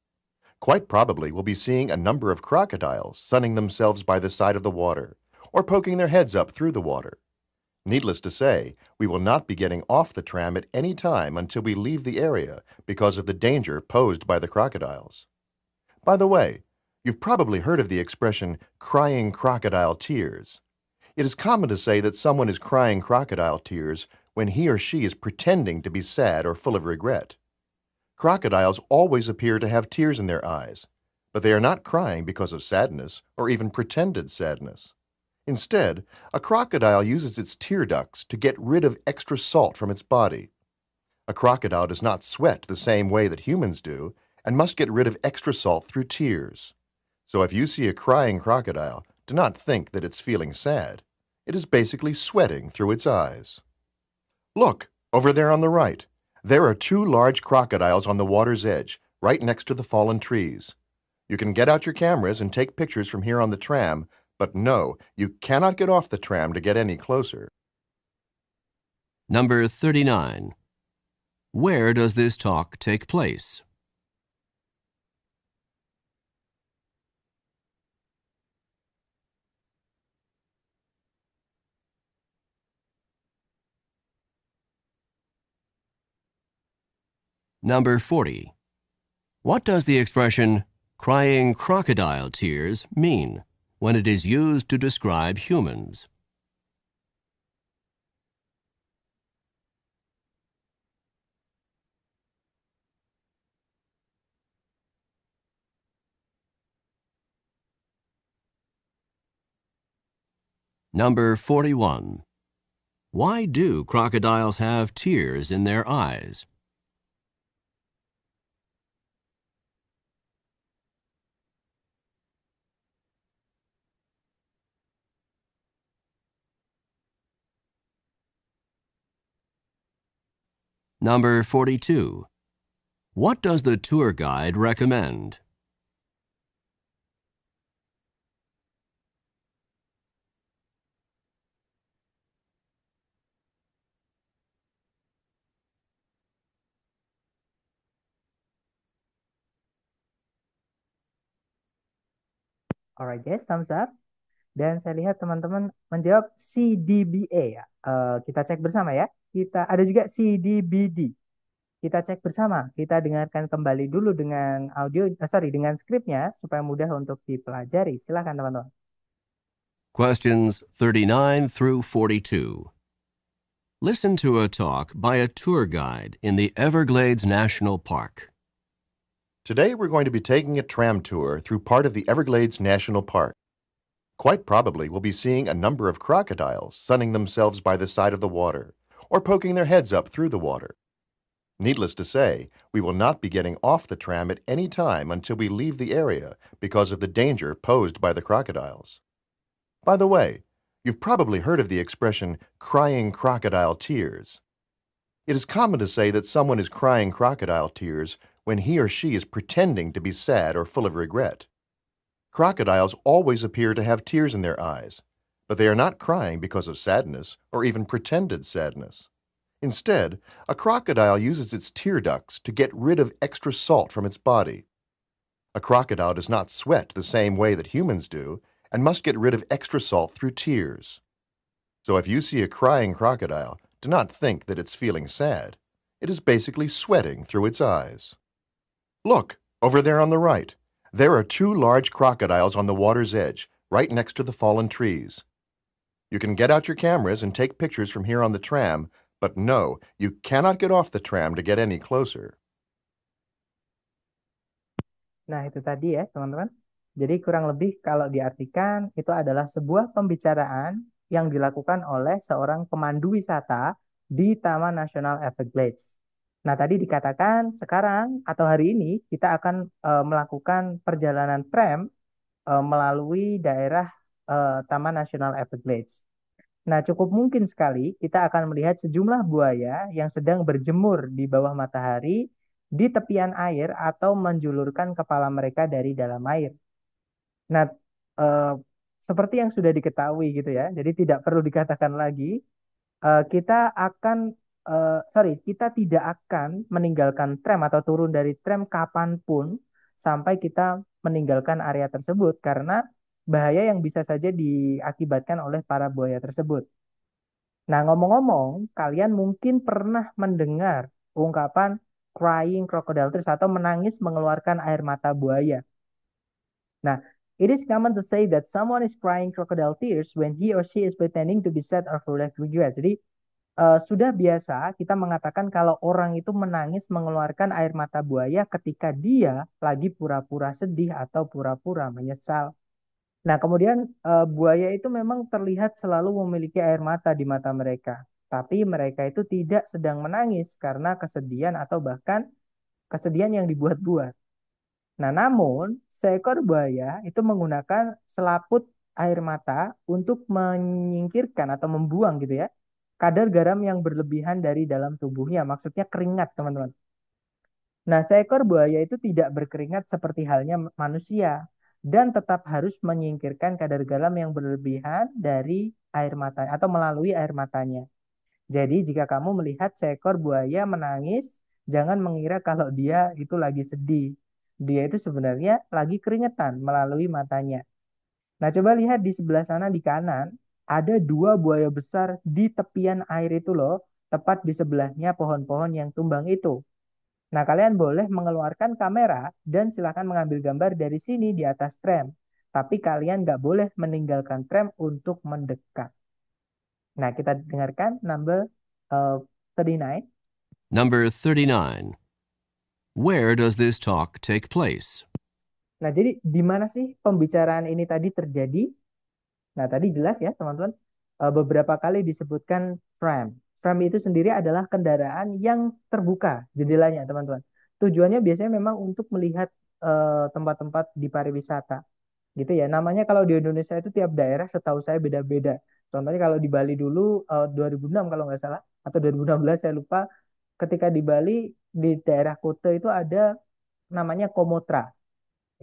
Speaker 4: Quite probably we'll be seeing a number of crocodiles sunning themselves by the side of the water or poking their heads up through the water. Needless to say, we will not be getting off the tram at any time until we leave the area because of the danger posed by the crocodiles. By the way, you've probably heard of the expression crying crocodile tears. It is common to say that someone is crying crocodile tears when he or she is pretending to be sad or full of regret. Crocodiles always appear to have tears in their eyes, but they are not crying because of sadness or even pretended sadness. Instead, a crocodile uses its tear ducts to get rid of extra salt from its body. A crocodile does not sweat the same way that humans do and must get rid of extra salt through tears. So if you see a crying crocodile, do not think that it's feeling sad. It is basically sweating through its eyes. Look, over there on the right. There are two large crocodiles on the water's edge, right next to the fallen trees. You can get out your cameras and take pictures from here on the tram, but no, you cannot get off the tram to get any closer.
Speaker 2: Number 39. Where does this talk take place? Number 40. What does the expression crying crocodile tears mean when it is used to describe humans? Number 41. Why do crocodiles have tears in their eyes? Number 42. What does the tour guide recommend?
Speaker 1: All right, guys, thumbs up. Dan saya lihat teman-teman menjawab CDBA ya. Uh, kita cek bersama ya. Kita ada juga CDBD. Kita cek bersama. Kita dengarkan kembali dulu dengan audio, uh, sorry, dengan skripnya supaya mudah untuk dipelajari. Silakan teman-teman.
Speaker 2: Questions 39 through 42. Listen to a talk by a tour guide in the Everglades National Park. Today we're going to be taking a tram tour through part of the Everglades National
Speaker 4: Park. Quite probably, we'll be seeing a number of crocodiles sunning themselves by the side of the water or poking their heads up through the water. Needless to say, we will not be getting off the tram at any time until we leave the area because of the danger posed by the crocodiles. By the way, you've probably heard of the expression crying crocodile tears. It is common to say that someone is crying crocodile tears when he or she is pretending to be sad or full of regret. Crocodiles always appear to have tears in their eyes, but they are not crying because of sadness or even pretended sadness. Instead, a crocodile uses its tear ducts to get rid of extra salt from its body. A crocodile does not sweat the same way that humans do and must get rid of extra salt through tears. So if you see a crying crocodile, do not think that it's feeling sad. It is basically sweating through its eyes. Look, over there on the right. There are two large crocodiles on the water's edge, right next to the fallen trees. You can get out your cameras and take pictures from here on the tram, but no, you cannot get off the tram to get any closer.
Speaker 1: Nah, itu tadi ya, teman-teman. Jadi kurang lebih kalau diartikan itu adalah sebuah pembicaraan yang dilakukan oleh seorang pemandu wisata di Taman Nasional Everglades. Nah, tadi dikatakan sekarang atau hari ini kita akan uh, melakukan perjalanan tram uh, melalui daerah uh, Taman Nasional Everglades. Nah, cukup mungkin sekali kita akan melihat sejumlah buaya yang sedang berjemur di bawah matahari di tepian air atau menjulurkan kepala mereka dari dalam air. Nah, seperti yang sudah diketahui gitu ya, jadi tidak perlu dikatakan lagi, kita akan uh, sorry, kita tidak akan meninggalkan tram atau turun dari tram kapanpun sampai kita meninggalkan area tersebut karena bahaya yang bisa saja diakibatkan oleh para buaya tersebut. Nah, ngomong-ngomong, kalian mungkin pernah mendengar ungkapan crying crocodile tears atau menangis mengeluarkan air mata buaya. Nah, It is common to say that someone is crying crocodile tears when he or she is pretending to be sad or full of regret. Jadi uh, sudah biasa kita mengatakan kalau orang itu menangis mengeluarkan air mata buaya ketika dia lagi pura-pura sedih atau pura-pura menyesal. Nah, kemudian uh, buaya itu memang terlihat selalu memiliki air mata di mata mereka, tapi mereka itu tidak sedang menangis karena kesedihan atau bahkan kesedihan yang dibuat-buat. Nah, namun seekor buaya itu menggunakan selaput air mata untuk menyingkirkan atau membuang gitu ya kadar garam yang berlebihan dari dalam tubuhnya, maksudnya keringat, teman-teman. Nah, seekor buaya itu tidak berkeringat seperti halnya manusia dan tetap harus menyingkirkan kadar garam yang berlebihan dari air mata atau melalui air matanya. Jadi, jika kamu melihat seekor buaya menangis, jangan mengira kalau dia itu lagi sedih. Dia itu sebenarnya lagi keringetan melalui matanya. Nah, coba lihat di sebelah sana di kanan, ada dua buaya besar di tepian air itu loh, tepat di sebelahnya pohon-pohon yang tumbang itu. Nah, kalian boleh mengeluarkan kamera dan silakan mengambil gambar dari sini di atas tram. Tapi kalian nggak boleh meninggalkan tram untuk mendekat. Nah, kita dengarkan number uh, eh, 39.
Speaker 2: Number 39. Where does this talk take place?
Speaker 1: Nah, jadi di mana sih pembicaraan ini tadi terjadi? Nah, tadi jelas ya, teman-teman, eh, beberapa kali disebutkan frame. Frame itu sendiri adalah kendaraan yang terbuka jendelanya, teman-teman. Tujuannya biasanya memang untuk melihat eh, tempat-tempat di pariwisata. Gitu ya. Namanya kalau di Indonesia itu tiap daerah setahu saya beda-beda. Contohnya kalau di Bali dulu uh, eh, 2006 kalau nggak salah atau 2016 saya lupa ketika di Bali di daerah Kuta itu ada namanya Komotra.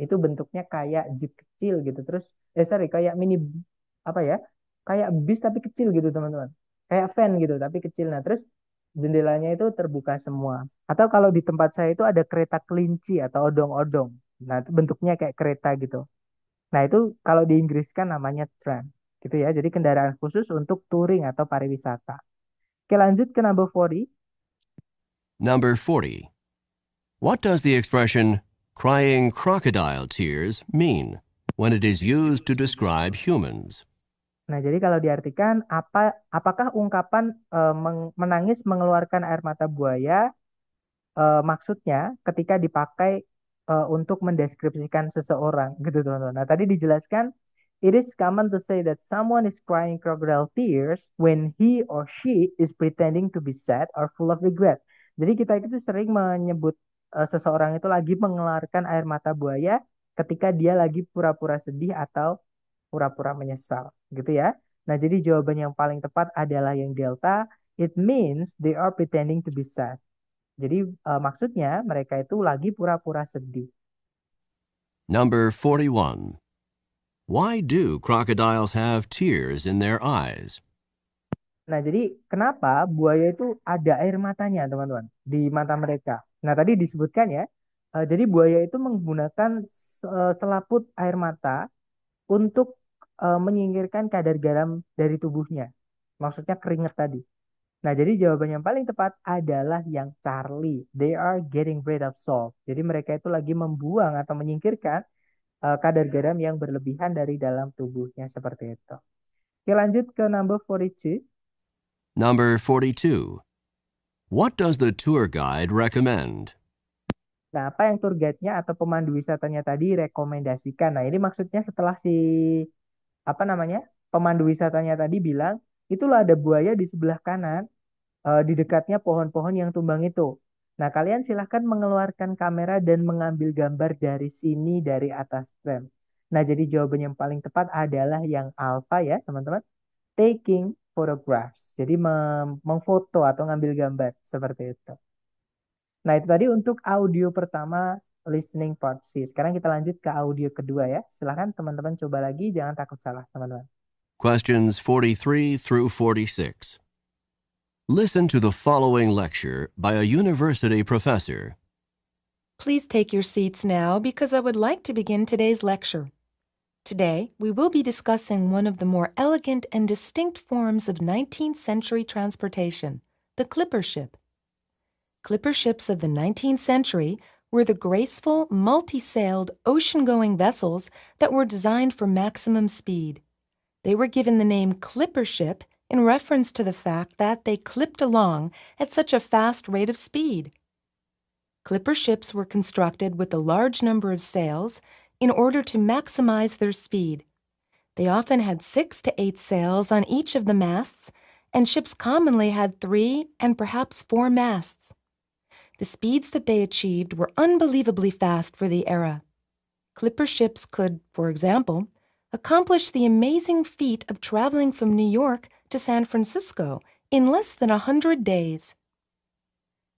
Speaker 1: Itu bentuknya kayak jeep kecil gitu. Terus eh sorry kayak mini apa ya kayak bis tapi kecil gitu teman-teman kayak van gitu tapi kecil nah terus jendelanya itu terbuka semua atau kalau di tempat saya itu ada kereta kelinci atau odong-odong nah bentuknya kayak kereta gitu nah itu kalau di Inggris kan namanya tram gitu ya jadi kendaraan khusus untuk touring atau pariwisata oke lanjut ke number 40
Speaker 2: number 40 what does the expression crying crocodile tears mean when it is used to describe humans
Speaker 1: Nah, jadi kalau diartikan apa apakah ungkapan e, menangis mengeluarkan air mata buaya e, maksudnya ketika dipakai e, untuk mendeskripsikan seseorang gitu teman-teman. Nah, tadi dijelaskan it is common to say that someone is crying crocodile tears when he or she is pretending to be sad or full of regret. Jadi kita itu sering menyebut e, seseorang itu lagi mengeluarkan air mata buaya ketika dia lagi pura-pura sedih atau pura-pura menyesal, gitu ya. Nah, jadi jawaban yang paling tepat adalah yang delta. It means they are pretending to be sad. Jadi uh, maksudnya mereka itu lagi pura-pura sedih.
Speaker 2: Number 41. Why do crocodiles have tears in their eyes?
Speaker 1: Nah, jadi kenapa buaya itu ada air matanya, teman-teman, di mata mereka? Nah, tadi disebutkan ya, uh, jadi buaya itu menggunakan eh, selaput air mata untuk uh, menyingkirkan kadar garam dari tubuhnya. Maksudnya keringer tadi. Nah, jadi jawaban yang paling tepat adalah yang Charlie. They are getting rid of salt. Jadi mereka itu lagi membuang atau menyingkirkan uh, kadar ya. garam yang berlebihan dari dalam tubuhnya seperti itu. Oke, lanjut ke number 42.
Speaker 2: Number 42. What does the tour guide recommend?
Speaker 1: Nah, apa yang tour guide-nya atau pemandu wisatanya tadi rekomendasikan? Nah, ini maksudnya setelah si apa namanya pemandu wisatanya tadi bilang itulah ada buaya di sebelah kanan uh, di dekatnya pohon-pohon yang tumbang itu. Nah kalian silahkan mengeluarkan kamera dan mengambil gambar dari sini dari atas tram. Nah jadi jawaban yang paling tepat adalah yang alpha ya teman-teman. Taking photographs. Jadi memfoto atau ngambil gambar seperti itu. Nah itu tadi untuk audio pertama listening porsi. Sekarang kita lanjut ke audio kedua ya. Silahkan teman-teman coba lagi, jangan takut salah teman-teman.
Speaker 2: Questions 43 through 46. Listen to the following lecture by a university professor.
Speaker 3: Please take your seats now because I would like to begin today's lecture. Today, we will be discussing one of the more elegant and distinct forms of 19th century transportation, the clipper ship. Clipper ships of the 19th century were the graceful, multi sailed, ocean going vessels that were designed for maximum speed. They were given the name clipper ship in reference to the fact that they clipped along at such a fast rate of speed. Clipper ships were constructed with a large number of sails in order to maximize their speed. They often had six to eight sails on each of the masts, and ships commonly had three and perhaps four masts. The speeds that they achieved were unbelievably fast for the era. Clipper ships could, for example, accomplish the amazing feat of traveling from New York to San Francisco in less than a 100 days.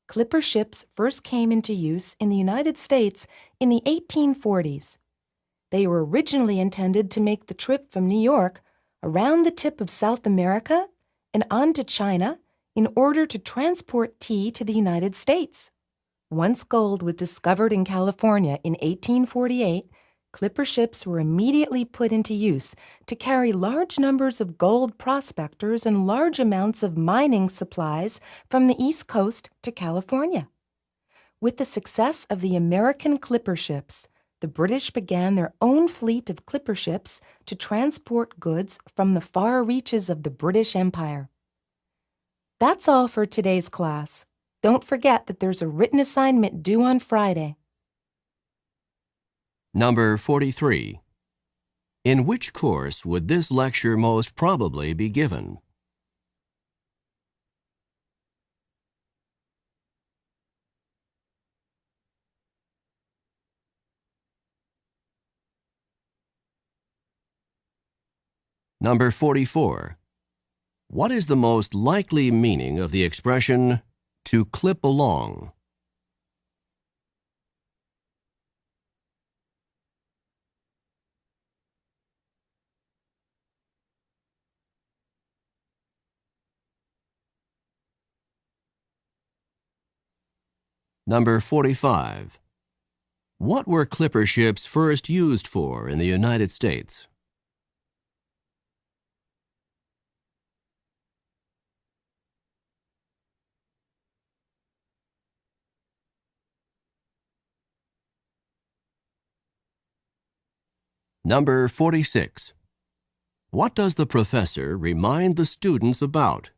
Speaker 3: Clipper ships first came into use in the United States in the 1840s. They were originally intended to make the trip from New York around the tip of South America and on to China in order to transport tea to the United States. Once gold was discovered in California in 1848, clipper ships were immediately put into use to carry large numbers of gold prospectors and large amounts of mining supplies from the East Coast to California. With the success of the American clipper ships, the British began their own fleet of clipper ships to transport goods from the far reaches of the British Empire. That's all for today's class. Don't forget that there's a written assignment due on Friday.
Speaker 2: Number 43. In which course would this lecture most probably be given? Number 44. What is the most likely meaning of the expression, to clip along? Number 45. What were clipper ships first used for in the United States? Number 46. What does the professor remind the students about?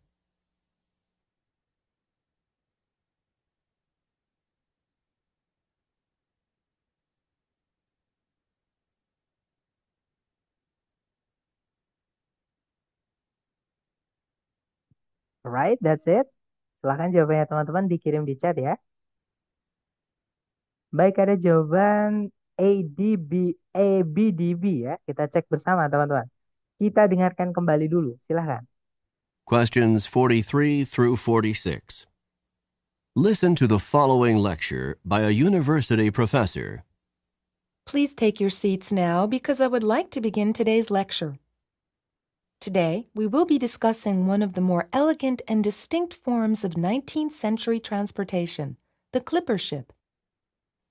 Speaker 3: Right,
Speaker 1: that's it. Silahkan jawabannya teman-teman dikirim di chat ya. Baik, ada jawaban ADB ABDB ya. Kita cek bersama teman-teman. Kita dengarkan kembali dulu, silahkan.
Speaker 2: Questions 43 through 46. Listen to the following lecture by a university professor.
Speaker 3: Please take your seats now because I would like to begin today's lecture. Today, we will be discussing one of the more elegant and distinct forms of 19th century transportation, the clipper ship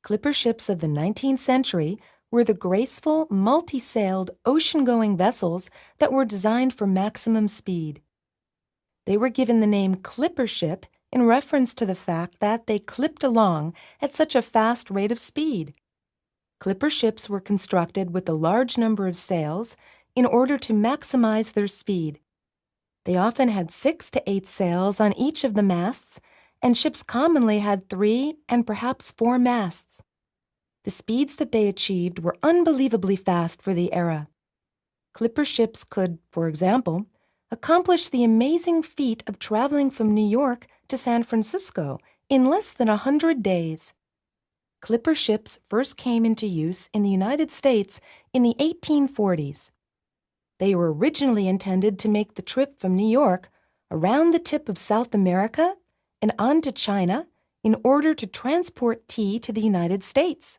Speaker 3: clipper ships of the 19th century were the graceful, multi sailed, ocean going vessels that were designed for maximum speed. They were given the name clipper ship in reference to the fact that they clipped along at such a fast rate of speed. Clipper ships were constructed with a large number of sails in order to maximize their speed. They often had six to eight sails on each of the masts and ships commonly had three and perhaps four masts. The speeds that they achieved were unbelievably fast for the era. Clipper ships could, for example, accomplish the amazing feat of traveling from New York to San Francisco in less than a 100 days. Clipper ships first came into use in the United States in the 1840s. They were originally intended to make the trip from New York around the tip of South America and on to China in order to transport tea to the United States.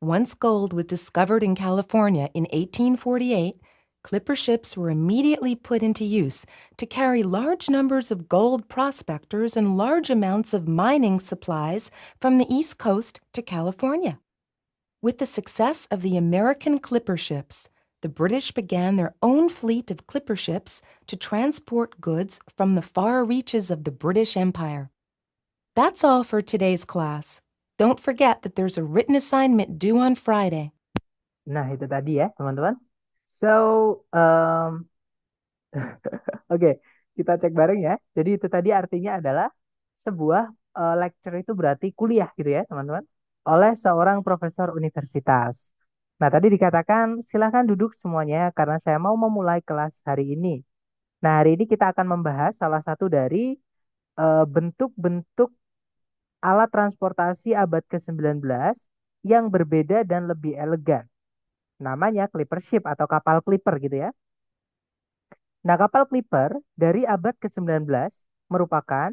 Speaker 3: Once gold was discovered in California in 1848, clipper ships were immediately put into use to carry large numbers of gold prospectors and large amounts of mining supplies from the East Coast to California. With the success of the American clipper ships, the British began their own fleet of clipper ships to transport goods from the far reaches of the British Empire. That's all for today's class. Don't forget that there's a written assignment due on Friday.
Speaker 1: Nah, itu tadi ya, teman-teman. So, um, oke, okay, kita cek bareng ya. Jadi itu tadi artinya adalah sebuah uh, lecture itu berarti kuliah gitu ya, teman-teman, oleh seorang profesor universitas. Nah, tadi dikatakan silahkan duduk semuanya karena saya mau memulai kelas hari ini. Nah, hari ini kita akan membahas salah satu dari eh, bentuk-bentuk uh, alat transportasi abad ke-19 yang berbeda dan lebih elegan. Namanya clipper ship atau kapal clipper gitu ya. Nah, kapal clipper dari abad ke-19 merupakan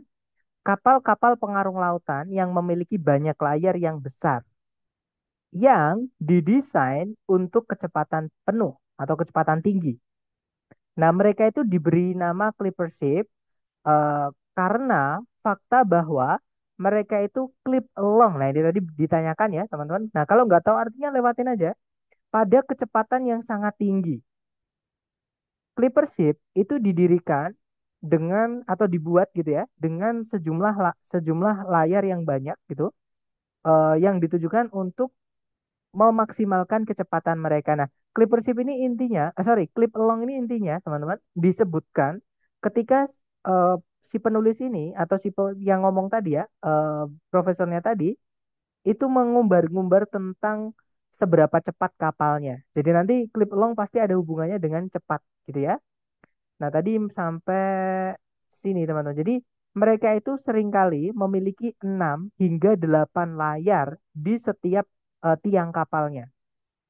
Speaker 1: kapal-kapal pengarung lautan yang memiliki banyak layar yang besar yang didesain untuk kecepatan penuh atau kecepatan tinggi. Nah, mereka itu diberi nama clipper Ship uh, eh, karena fakta bahwa mereka itu clip long. Nah, ini tadi ditanyakan ya, teman-teman. Nah, kalau nggak tahu artinya lewatin aja. Pada kecepatan yang sangat tinggi. Clipper Ship itu didirikan dengan atau dibuat gitu ya, dengan sejumlah sejumlah layar yang banyak gitu. Uh, yang ditujukan untuk memaksimalkan kecepatan mereka. Nah, clip receive ini intinya, uh, sorry, clip long ini intinya, teman-teman, disebutkan ketika uh, si penulis ini atau si yang ngomong tadi ya, uh, profesornya tadi itu mengumbar-ngumbar tentang seberapa cepat kapalnya. Jadi nanti clip long pasti ada hubungannya dengan cepat gitu ya. Nah, tadi sampai sini teman-teman. Jadi mereka itu seringkali memiliki 6 hingga 8 layar di setiap uh, tiang kapalnya.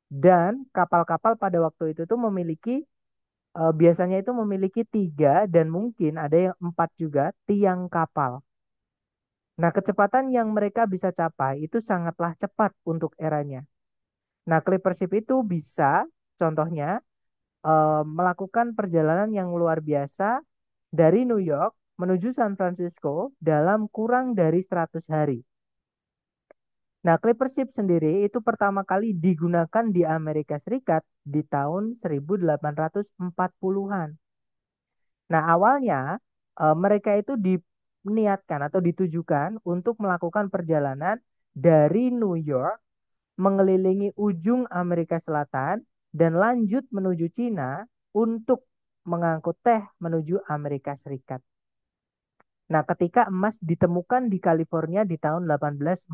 Speaker 1: Dan kapal-kapal pada waktu itu tuh memiliki uh, biasanya itu memiliki tiga dan mungkin ada yang empat juga tiang kapal. Nah, kecepatan yang mereka bisa capai itu sangatlah cepat untuk eranya. Nah, clipper ship itu bisa, contohnya, uh, melakukan perjalanan yang luar biasa dari New York menuju San Francisco dalam kurang dari 100 hari. Nah, clippership sendiri itu pertama kali digunakan di Amerika Serikat di tahun 1840-an. Nah, awalnya e, mereka itu diniatkan atau ditujukan untuk melakukan perjalanan dari New York mengelilingi ujung Amerika Selatan dan lanjut menuju Cina untuk mengangkut teh menuju Amerika Serikat. Nah, ketika emas ditemukan di California di tahun 1848,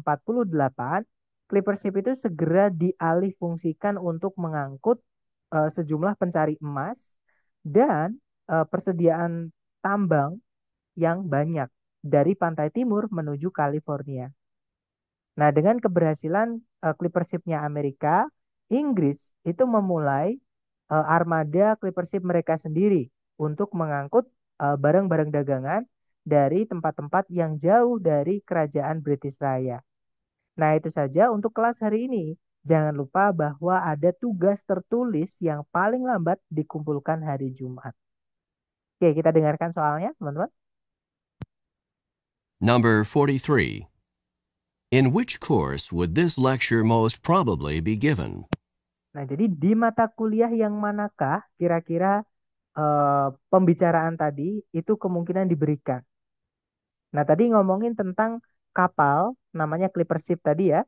Speaker 1: clipper ship itu segera dialih fungsikan untuk mengangkut uh, sejumlah pencari emas dan uh, persediaan tambang yang banyak dari pantai timur menuju California. Nah, dengan keberhasilan uh, eh, clipper Amerika, Inggris itu memulai uh, armada clipper ship mereka sendiri untuk mengangkut barang-barang uh, dagangan dari tempat-tempat yang jauh dari kerajaan British Raya. Nah, itu saja untuk kelas hari ini. Jangan lupa bahwa ada tugas tertulis yang paling lambat dikumpulkan hari Jumat. Oke, kita dengarkan soalnya, teman-teman.
Speaker 2: Number 43. In which course would this lecture most probably be given?
Speaker 1: Nah, jadi di mata kuliah yang manakah kira-kira uh, pembicaraan tadi itu kemungkinan diberikan? Nah, tadi ngomongin tentang kapal namanya Clipper Ship tadi ya,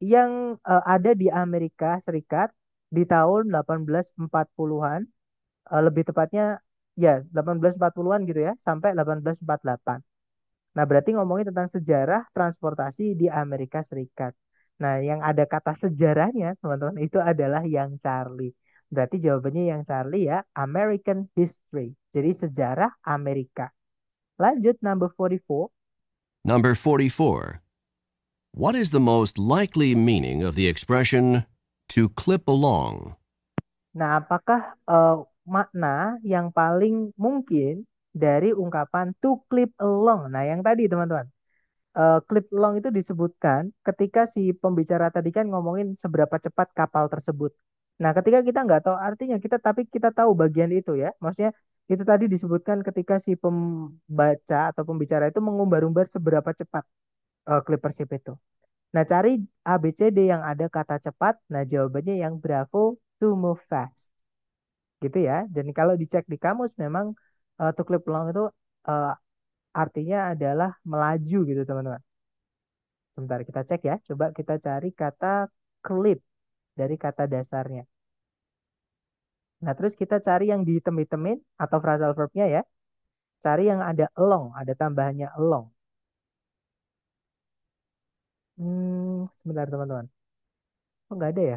Speaker 1: yang uh, ada di Amerika Serikat di tahun 1840-an, uh, eh, lebih tepatnya ya 1840-an gitu ya, sampai 1848. Nah, berarti ngomongin tentang sejarah transportasi di Amerika Serikat. Nah, yang ada kata sejarahnya, teman-teman, itu adalah yang Charlie. Berarti jawabannya yang Charlie ya, American History. Jadi sejarah Amerika. Lanjut number 44.
Speaker 2: Number 44. What is the most likely meaning of the expression to clip along?
Speaker 1: Nah, apakah uh, makna yang paling mungkin dari ungkapan to clip along? Nah, yang tadi teman-teman. Uh, clip along itu disebutkan ketika si pembicara tadi kan ngomongin seberapa cepat kapal tersebut. Nah, ketika kita nggak tahu artinya kita tapi kita tahu bagian itu ya. Maksudnya itu tadi disebutkan ketika si pembaca atau pembicara itu mengumbar-umbar seberapa cepat uh, eh, clippership itu. Nah, cari ABCD yang ada kata cepat. Nah, jawabannya yang bravo to move fast. Gitu ya. Dan kalau dicek di kamus memang uh, to clip long itu uh, artinya adalah melaju gitu, teman-teman. Sebentar kita cek ya. Coba kita cari kata clip dari kata dasarnya. Nah, terus kita cari yang dihitem-hitemin atau phrasal verbnya ya. Cari yang ada along, ada tambahannya along. Hmm, sebentar teman-teman. Oh, nggak ada ya?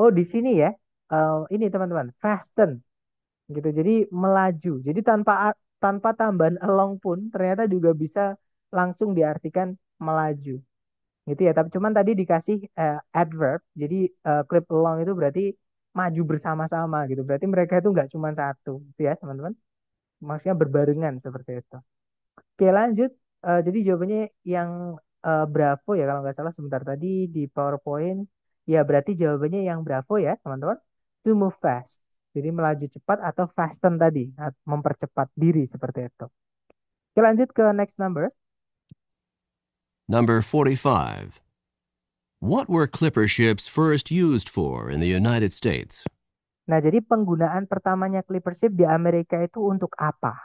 Speaker 1: Oh, di sini ya. Uh, ini teman-teman, fasten. Gitu. Jadi melaju. Jadi tanpa tanpa tambahan along pun ternyata juga bisa langsung diartikan melaju gitu ya tapi cuman tadi dikasih uh, adverb jadi uh, clip along itu berarti maju bersama-sama gitu berarti mereka itu nggak cuma satu gitu ya teman-teman maksudnya berbarengan seperti itu oke lanjut uh, jadi jawabannya yang uh, bravo ya kalau nggak salah sebentar tadi di powerpoint ya berarti jawabannya yang bravo ya teman-teman to move fast jadi melaju cepat atau fasten tadi, mempercepat diri seperti itu. Oke lanjut ke next number.
Speaker 2: Number 45. What were clipper ships first used for in the United States?
Speaker 1: Nah, jadi penggunaan pertamanya clipper ship di Amerika itu untuk apa?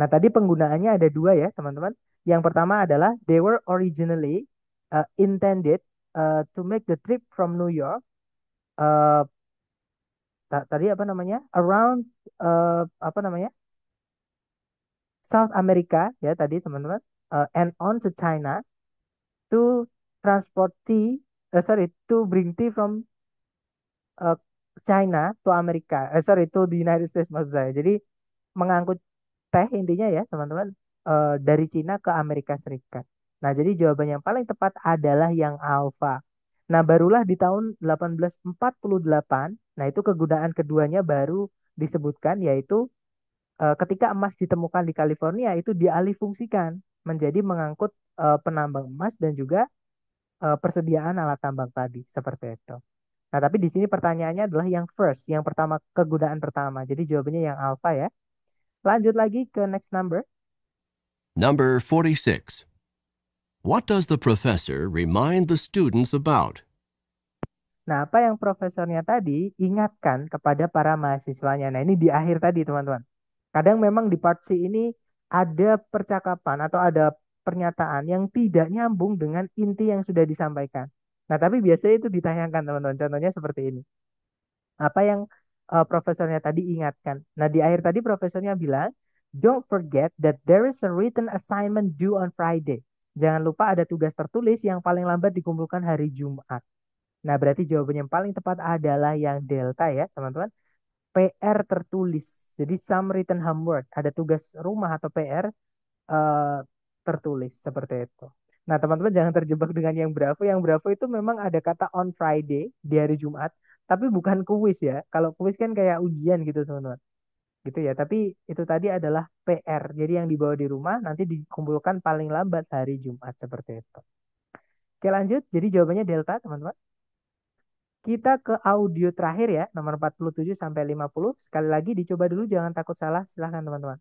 Speaker 1: Nah, tadi penggunaannya ada dua ya, teman-teman. Yang pertama adalah they were originally uh, intended uh, to make the trip from New York uh, tadi apa namanya around uh, apa namanya South America ya tadi teman-teman uh, and on to China to transport tea uh, sorry to bring tea from uh, China to America uh, sorry to the United States maksud saya jadi mengangkut teh intinya ya teman-teman uh, dari Cina ke Amerika Serikat nah jadi jawaban yang paling tepat adalah yang alpha Nah, barulah di tahun 1848, nah itu kegunaan keduanya baru disebutkan yaitu e, ketika emas ditemukan di California itu dialihfungsikan menjadi mengangkut e, penambang emas dan juga e, persediaan alat tambang tadi seperti itu. Nah, tapi di sini pertanyaannya adalah yang first, yang pertama kegunaan pertama. Jadi jawabannya yang alpha ya. Lanjut lagi ke next number.
Speaker 2: Number 46. What does the professor remind the students about?
Speaker 1: Nah, apa yang profesornya tadi ingatkan kepada para mahasiswanya. Nah, ini di akhir tadi, teman-teman. Kadang memang di part C ini ada percakapan atau ada pernyataan yang tidak nyambung dengan inti yang sudah disampaikan. Nah, tapi biasanya itu ditayangkan, teman-teman. Contohnya seperti ini. Apa yang uh, profesornya tadi ingatkan. Nah, di akhir tadi profesornya bilang, "Don't forget that there is a written assignment due on Friday." Jangan lupa ada tugas tertulis yang paling lambat dikumpulkan hari Jumat. Nah, berarti jawabannya yang paling tepat adalah yang delta ya, teman-teman. PR tertulis. Jadi some written homework, ada tugas rumah atau PR uh, eh, tertulis seperti itu. Nah, teman-teman jangan terjebak dengan yang Bravo. Yang Bravo itu memang ada kata on Friday di hari Jumat, tapi bukan kuis ya. Kalau kuis kan kayak ujian gitu, teman-teman gitu ya. Tapi itu tadi adalah PR. Jadi yang dibawa di rumah nanti dikumpulkan paling lambat hari Jumat seperti itu. Oke lanjut, jadi jawabannya delta teman-teman. Kita ke audio terakhir ya, nomor 47 sampai 50. Sekali lagi dicoba dulu, jangan takut salah. Silahkan teman-teman.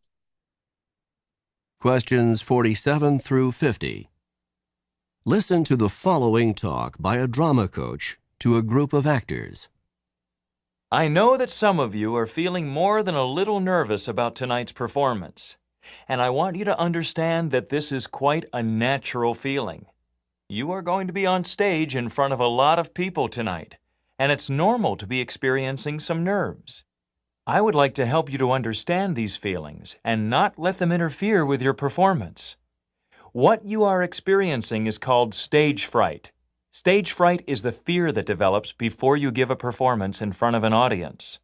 Speaker 2: Questions 47 through 50. Listen to the following talk by a drama coach to a group of actors.
Speaker 5: I know that some of you are feeling more than a little nervous about tonight's performance, and I want you to understand that this is quite a natural feeling. You are going to be on stage in front of a lot of people tonight, and it's normal to be experiencing some nerves. I would like to help you to understand these feelings and not let them interfere with your performance. What you are experiencing is called stage fright. Stage fright is the fear that develops before you give a performance in front of an audience.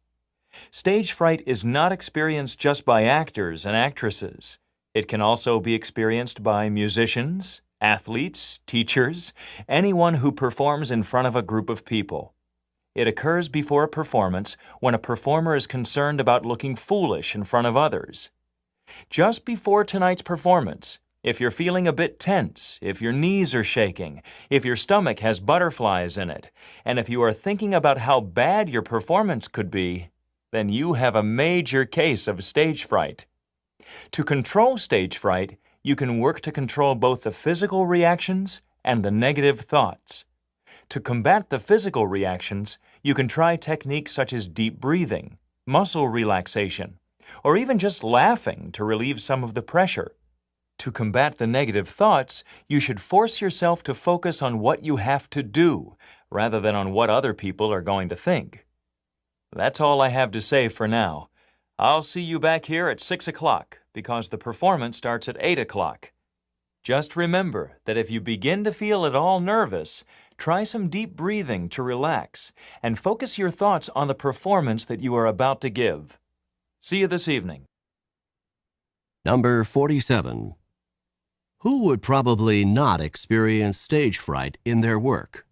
Speaker 5: Stage fright is not experienced just by actors and actresses. It can also be experienced by musicians, athletes, teachers, anyone who performs in front of a group of people. It occurs before a performance when a performer is concerned about looking foolish in front of others. Just before tonight's performance, if you're feeling a bit tense, if your knees are shaking, if your stomach has butterflies in it, and if you are thinking about how bad your performance could be, then you have a major case of stage fright. To control stage fright, you can work to control both the physical reactions and the negative thoughts. To combat the physical reactions, you can try techniques such as deep breathing, muscle relaxation, or even just laughing to relieve some of the pressure. To combat the negative thoughts, you should force yourself to focus on what you have to do rather than on what other people are going to think. That's all I have to say for now. I'll see you back here at 6 o'clock because the performance starts at 8 o'clock. Just remember that if you begin to feel at all nervous, try some deep breathing to relax and focus your thoughts on the performance that you are about to give. See you this evening.
Speaker 2: Number 47. Who would probably not experience stage fright in their work?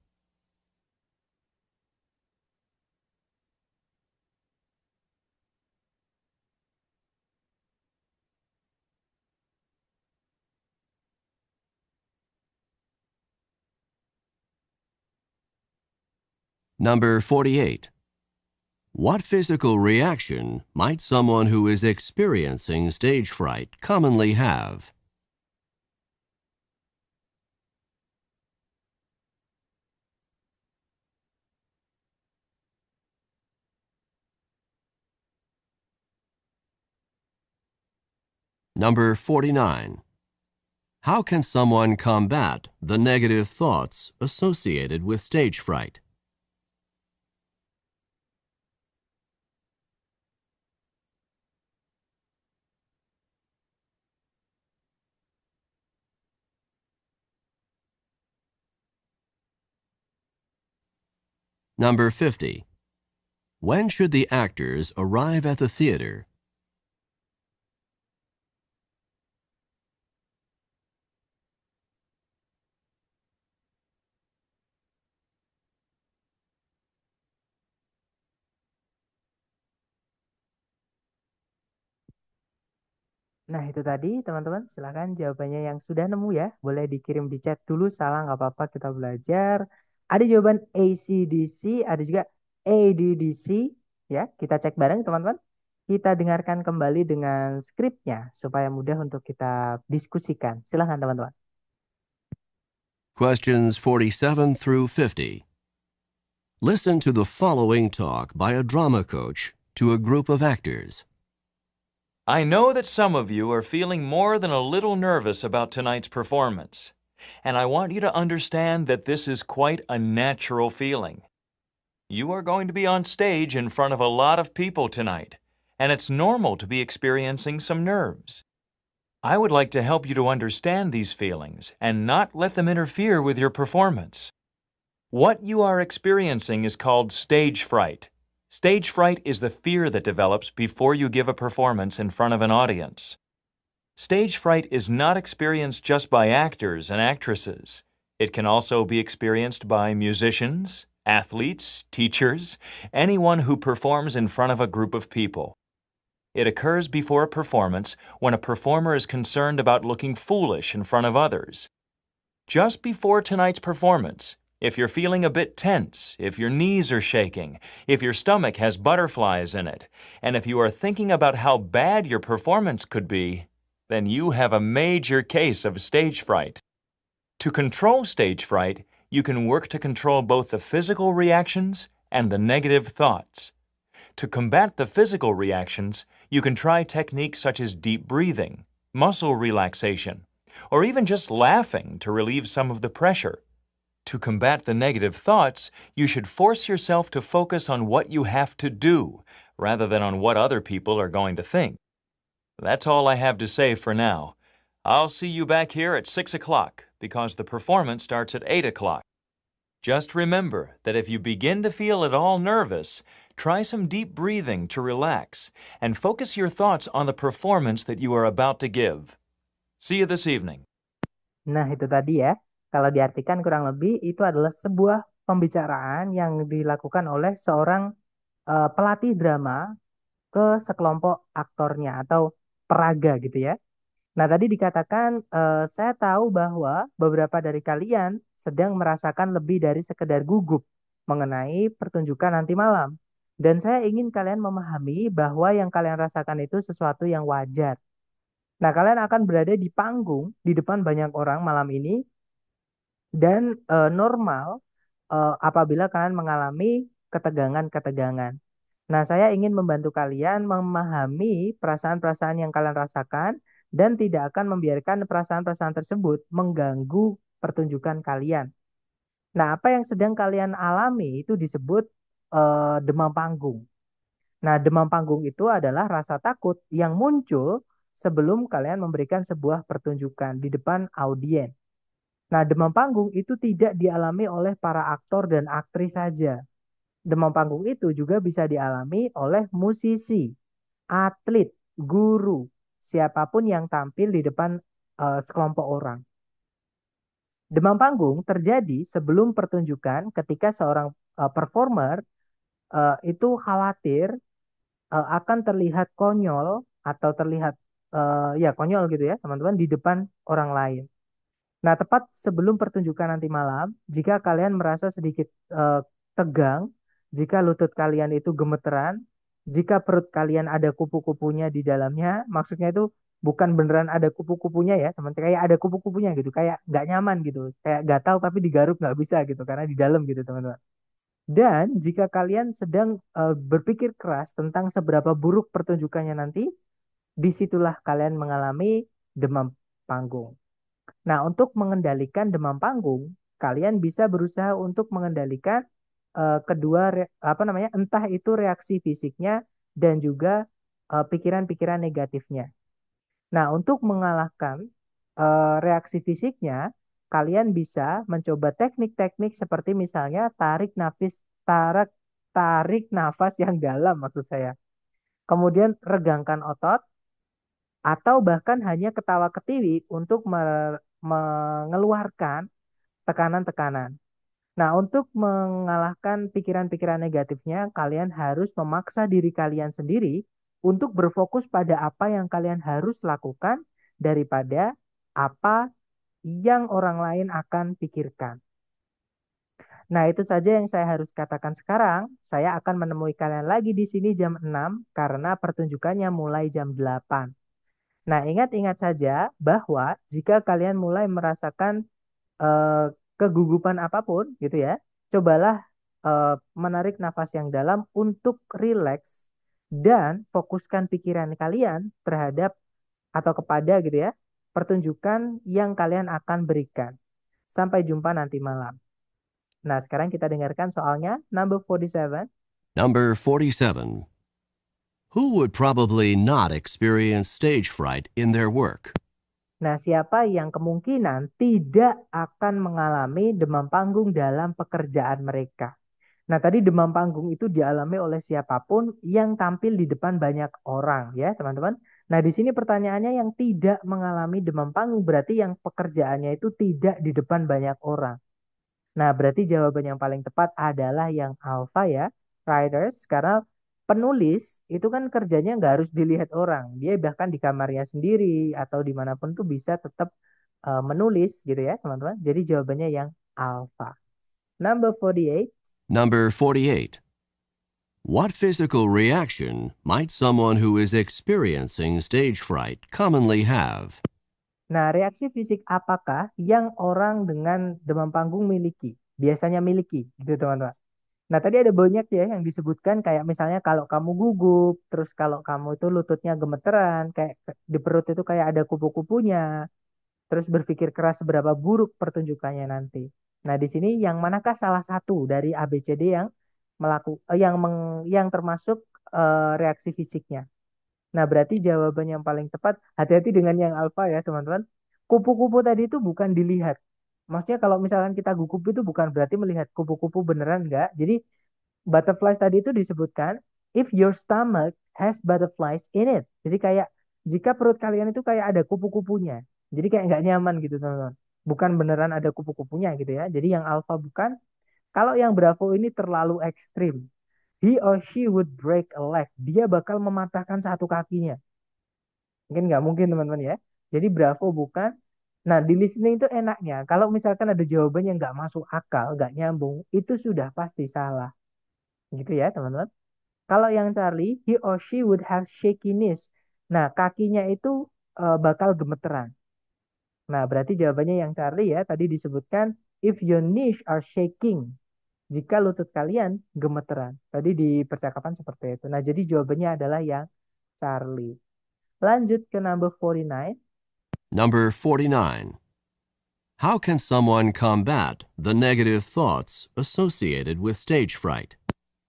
Speaker 2: Number 48. What physical reaction might someone who is experiencing stage fright commonly have? Number 49. How can someone combat the negative thoughts associated with stage fright? Number 50. When should the actors arrive at the theater
Speaker 1: Nah, itu tadi teman-teman. Silahkan jawabannya yang sudah nemu ya. Boleh dikirim di chat dulu. Salah nggak apa-apa, kita belajar. Ada jawaban ACDC, ada juga ADDC. E, ya, kita cek bareng teman-teman. Kita dengarkan kembali dengan skripnya supaya mudah untuk kita diskusikan. Silahkan teman-teman.
Speaker 2: Questions 47 through 50. Listen to the following talk by a drama coach to a group of actors.
Speaker 5: I know that some of you are feeling more than a little nervous about tonight's performance, and I want you to understand that this is quite a natural feeling. You are going to be on stage in front of a lot of people tonight, and it's normal to be experiencing some nerves. I would like to help you to understand these feelings and not let them interfere with your performance. What you are experiencing is called stage fright, Stage fright is the fear that develops before you give a performance in front of an audience. Stage fright is not experienced just by actors and actresses. It can also be experienced by musicians, athletes, teachers, anyone who performs in front of a group of people. It occurs before a performance when a performer is concerned about looking foolish in front of others. Just before tonight's performance, if you're feeling a bit tense, if your knees are shaking, if your stomach has butterflies in it, and if you are thinking about how bad your performance could be, then you have a major case of stage fright. To control stage fright, you can work to control both the physical reactions and the negative thoughts. To combat the physical reactions, you can try techniques such as deep breathing, muscle relaxation, or even just laughing to relieve some of the pressure. To combat the negative thoughts, you should force yourself to focus on what you have to do rather than on what other people are going to think. That's all I have to say for now. I'll see you back here at 6 o'clock because the performance starts at 8 o'clock. Just remember that if you begin to feel at all nervous, try some deep breathing to relax and focus your thoughts on the performance that you are about to give. See you this evening.
Speaker 1: Nah, itu tadi ya. Kalau diartikan kurang lebih itu adalah sebuah pembicaraan yang dilakukan oleh seorang uh, pelatih drama ke sekelompok aktornya atau peraga gitu ya. Nah, tadi dikatakan uh, saya tahu bahwa beberapa dari kalian sedang merasakan lebih dari sekedar gugup mengenai pertunjukan nanti malam. Dan saya ingin kalian memahami bahwa yang kalian rasakan itu sesuatu yang wajar. Nah, kalian akan berada di panggung di depan banyak orang malam ini dan uh, normal uh, apabila kalian mengalami ketegangan-ketegangan. Nah, saya ingin membantu kalian memahami perasaan-perasaan yang kalian rasakan dan tidak akan membiarkan perasaan-perasaan tersebut mengganggu pertunjukan kalian. Nah, apa yang sedang kalian alami itu disebut uh, demam panggung. Nah, demam panggung itu adalah rasa takut yang muncul sebelum kalian memberikan sebuah pertunjukan di depan audiens. Nah, demam panggung itu tidak dialami oleh para aktor dan aktris saja. Demam panggung itu juga bisa dialami oleh musisi, atlet, guru, siapapun yang tampil di depan uh, sekelompok orang. Demam panggung terjadi sebelum pertunjukan ketika seorang uh, performer uh, itu khawatir uh, akan terlihat konyol atau terlihat uh, ya konyol gitu ya, teman-teman di depan orang lain Nah, tepat sebelum pertunjukan nanti malam, jika kalian merasa sedikit uh, tegang, jika lutut kalian itu gemeteran, jika perut kalian ada kupu-kupunya di dalamnya, maksudnya itu bukan beneran ada kupu-kupunya ya, teman. teman Kayak ada kupu-kupunya gitu, kayak nggak nyaman gitu, kayak gatal tapi digaruk nggak bisa gitu karena di dalam gitu, teman-teman. Dan jika kalian sedang uh, berpikir keras tentang seberapa buruk pertunjukannya nanti, disitulah kalian mengalami demam panggung. Nah, untuk mengendalikan demam panggung, kalian bisa berusaha untuk mengendalikan uh, kedua apa namanya? entah itu reaksi fisiknya dan juga eh, pikiran-pikiran uh, negatifnya. Nah, untuk mengalahkan uh, reaksi fisiknya, kalian bisa mencoba teknik-teknik seperti misalnya tarik nafas tarik tarik nafas yang dalam maksud saya. Kemudian regangkan otot atau bahkan hanya ketawa ketiwi untuk mengeluarkan tekanan-tekanan. Nah, untuk mengalahkan pikiran-pikiran negatifnya, kalian harus memaksa diri kalian sendiri untuk berfokus pada apa yang kalian harus lakukan daripada apa yang orang lain akan pikirkan. Nah, itu saja yang saya harus katakan sekarang. Saya akan menemui kalian lagi di sini jam 6 karena pertunjukannya mulai jam 8. Nah, ingat-ingat saja bahwa jika kalian mulai merasakan uh, kegugupan apapun gitu ya, cobalah uh, menarik nafas yang dalam untuk rileks dan fokuskan pikiran kalian terhadap atau kepada gitu ya pertunjukan yang kalian akan berikan. Sampai jumpa nanti malam. Nah, sekarang kita dengarkan soalnya number 47.
Speaker 2: Number 47. Who would probably not experience stage fright in their work?
Speaker 1: Nah, siapa yang kemungkinan tidak akan mengalami demam panggung dalam pekerjaan mereka? Nah, tadi demam panggung itu dialami oleh siapapun yang tampil di depan banyak orang, ya, teman-teman. Nah, di sini pertanyaannya yang tidak mengalami demam panggung berarti yang pekerjaannya itu tidak di depan banyak orang. Nah, berarti jawaban yang paling tepat adalah yang Alpha ya, riders, karena penulis itu kan kerjanya nggak harus dilihat orang. Dia bahkan di kamarnya sendiri atau dimanapun tuh bisa tetap uh, eh, menulis gitu ya teman-teman. Jadi jawabannya yang alpha. Number 48.
Speaker 2: Number 48. What physical reaction might someone who is experiencing stage fright commonly have?
Speaker 1: Nah, reaksi fisik apakah yang orang dengan demam panggung miliki? Biasanya miliki, gitu teman-teman. Nah, tadi ada banyak ya yang disebutkan kayak misalnya kalau kamu gugup, terus kalau kamu itu lututnya gemeteran, kayak di perut itu kayak ada kupu-kupunya, terus berpikir keras seberapa buruk pertunjukannya nanti. Nah, di sini yang manakah salah satu dari ABCD yang melaku eh, yang meng, yang termasuk uh, reaksi fisiknya? Nah, berarti jawaban yang paling tepat hati-hati dengan yang alfa ya, teman-teman. Kupu-kupu tadi itu bukan dilihat, maksudnya kalau misalkan kita gugup itu bukan berarti melihat kupu-kupu beneran enggak. Jadi butterfly tadi itu disebutkan if your stomach has butterflies in it. Jadi kayak jika perut kalian itu kayak ada kupu-kupunya. Jadi kayak nggak nyaman gitu teman-teman. Bukan beneran ada kupu-kupunya gitu ya. Jadi yang alpha bukan. Kalau yang bravo ini terlalu ekstrim. He or she would break a leg. Dia bakal mematahkan satu kakinya. Mungkin nggak mungkin teman-teman ya. Jadi bravo bukan Nah, di listening itu enaknya. Kalau misalkan ada jawaban yang nggak masuk akal, nggak nyambung, itu sudah pasti salah. Gitu ya, teman-teman. Kalau yang Charlie, he or she would have shakiness. Nah, kakinya itu uh, bakal gemeteran. Nah, berarti jawabannya yang Charlie ya, tadi disebutkan, if your knees are shaking. Jika lutut kalian gemeteran. Tadi di percakapan seperti itu. Nah, jadi jawabannya adalah yang Charlie. Lanjut ke number 49.
Speaker 2: Number 49. How can someone combat the negative thoughts associated with stage fright?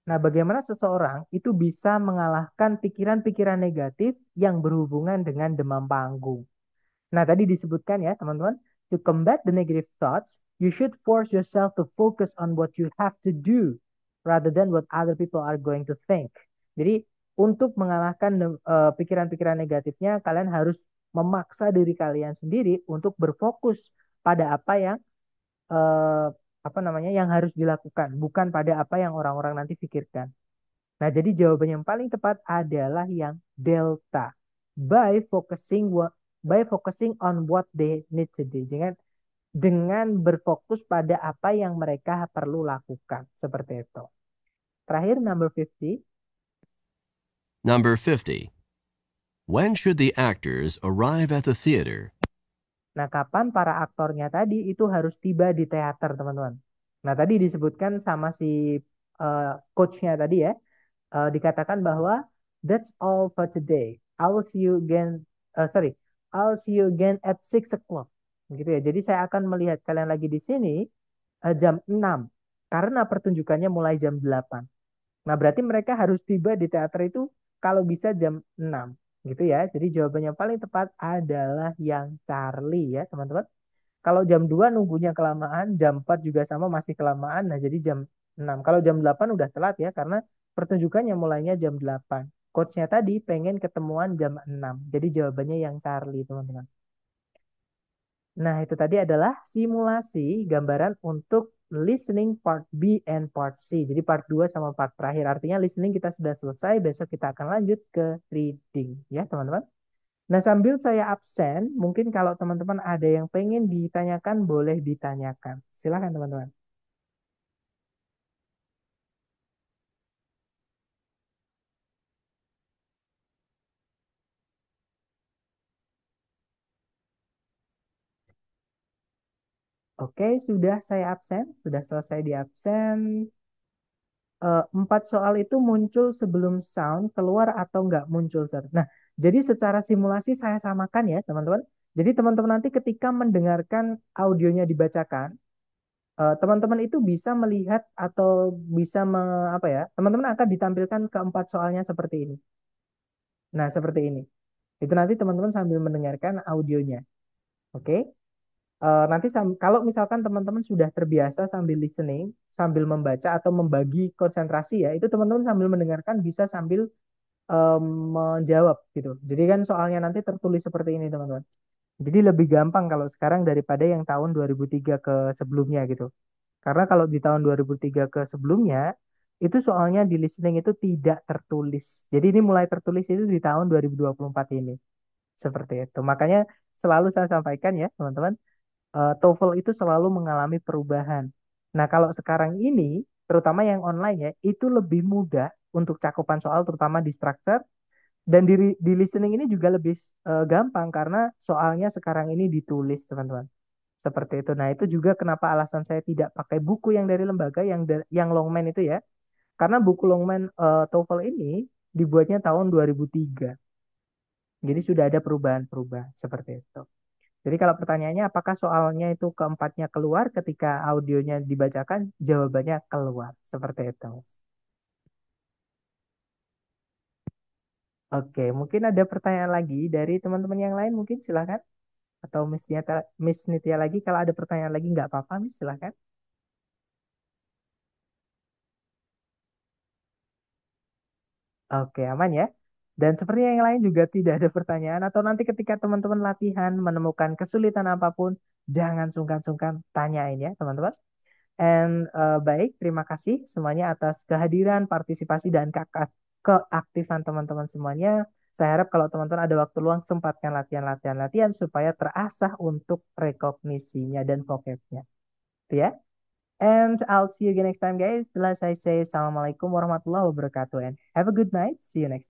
Speaker 1: Nah, bagaimana seseorang itu bisa mengalahkan pikiran-pikiran negatif yang berhubungan dengan demam panggung? Nah, tadi disebutkan ya, teman-teman, to combat the negative thoughts, you should force yourself to focus on what you have to do rather than what other people are going to think. Jadi, untuk mengalahkan eh, pikiran-pikiran uh, negatifnya, kalian harus memaksa diri kalian sendiri untuk berfokus pada apa yang eh, apa namanya yang harus dilakukan, bukan pada apa yang orang-orang nanti pikirkan. Nah, jadi jawaban yang paling tepat adalah yang delta by focusing by focusing on what they need to do. Jangan dengan berfokus pada apa yang mereka perlu lakukan seperti itu. Terakhir number 50.
Speaker 2: Number 50. When should the actors arrive at the theater?
Speaker 1: Nah, kapan para aktornya tadi itu harus tiba di teater, teman-teman? Nah, tadi disebutkan sama si uh, coachnya tadi ya, uh, dikatakan bahwa that's all for today. I'll see you again. Uh, sorry, I'll see you again at six o'clock. Gitu ya. Jadi saya akan melihat kalian lagi di sini uh, jam 6 karena pertunjukannya mulai jam 8. Nah, berarti mereka harus tiba di teater itu kalau bisa jam 6 gitu ya. Jadi jawabannya paling tepat adalah yang Charlie ya teman-teman. Kalau jam 2 nunggunya kelamaan, jam 4 juga sama masih kelamaan. Nah jadi jam 6. Kalau jam 8 udah telat ya karena pertunjukannya mulainya jam 8. Coachnya tadi pengen ketemuan jam 6. Jadi jawabannya yang Charlie teman-teman. Nah itu tadi adalah simulasi gambaran untuk listening part B and part C. Jadi part 2 sama part terakhir. Artinya listening kita sudah selesai, besok kita akan lanjut ke reading ya teman-teman. Nah sambil saya absen, mungkin kalau teman-teman ada yang pengen ditanyakan, boleh ditanyakan. Silahkan teman-teman. Oke, sudah saya absen, sudah selesai di absen. Eh, empat soal itu muncul sebelum sound keluar atau nggak muncul. Sir. Nah, jadi secara simulasi saya samakan ya teman-teman. Jadi teman-teman nanti ketika mendengarkan audionya dibacakan, eh, teman-teman itu bisa melihat atau bisa me, apa ya teman-teman akan ditampilkan keempat soalnya seperti ini nah seperti ini itu nanti teman-teman sambil mendengarkan audionya oke uh, nanti kalau misalkan teman-teman sudah terbiasa sambil listening, sambil membaca atau membagi konsentrasi ya, itu teman-teman sambil mendengarkan bisa sambil um, menjawab gitu. Jadi kan soalnya nanti tertulis seperti ini teman-teman. Jadi lebih gampang kalau sekarang daripada yang tahun 2003 ke sebelumnya gitu. Karena kalau di tahun 2003 ke sebelumnya itu soalnya di listening itu tidak tertulis. Jadi ini mulai tertulis itu di tahun 2024 ini. Seperti itu. Makanya selalu saya sampaikan ya, teman-teman uh, TOEFL itu selalu mengalami perubahan. Nah, kalau sekarang ini, terutama yang online ya, itu lebih mudah untuk cakupan soal terutama di structure dan di, di listening ini juga lebih uh, gampang karena soalnya sekarang ini ditulis, teman-teman. Seperti itu. Nah, itu juga kenapa alasan saya tidak pakai buku yang dari lembaga yang yang Longman itu ya. Karena buku Longman uh, TOEFL ini dibuatnya tahun 2003. Jadi sudah ada perubahan-perubahan seperti itu. Jadi kalau pertanyaannya apakah soalnya itu keempatnya keluar ketika audionya dibacakan, jawabannya keluar. Seperti itu. Oke, mungkin ada pertanyaan lagi dari teman-teman yang lain mungkin silahkan. Atau Miss Nitya, Miss Nitya lagi, kalau ada pertanyaan lagi nggak apa-apa Miss silahkan. Oke, aman ya? Dan seperti yang lain juga tidak ada pertanyaan atau nanti ketika teman-teman latihan menemukan kesulitan apapun, jangan sungkan-sungkan tanyain ya teman-teman. And uh, baik, terima kasih semuanya atas kehadiran, partisipasi dan keaktifan teman-teman semuanya. Saya harap kalau teman-teman ada waktu luang sempatkan latihan-latihan-latihan supaya terasah untuk rekognisinya dan vocabnya. Gitu ya. And I'll see you again next time guys. Setelah saya. say Assalamualaikum warahmatullahi wabarakatuh and have a good night. See you next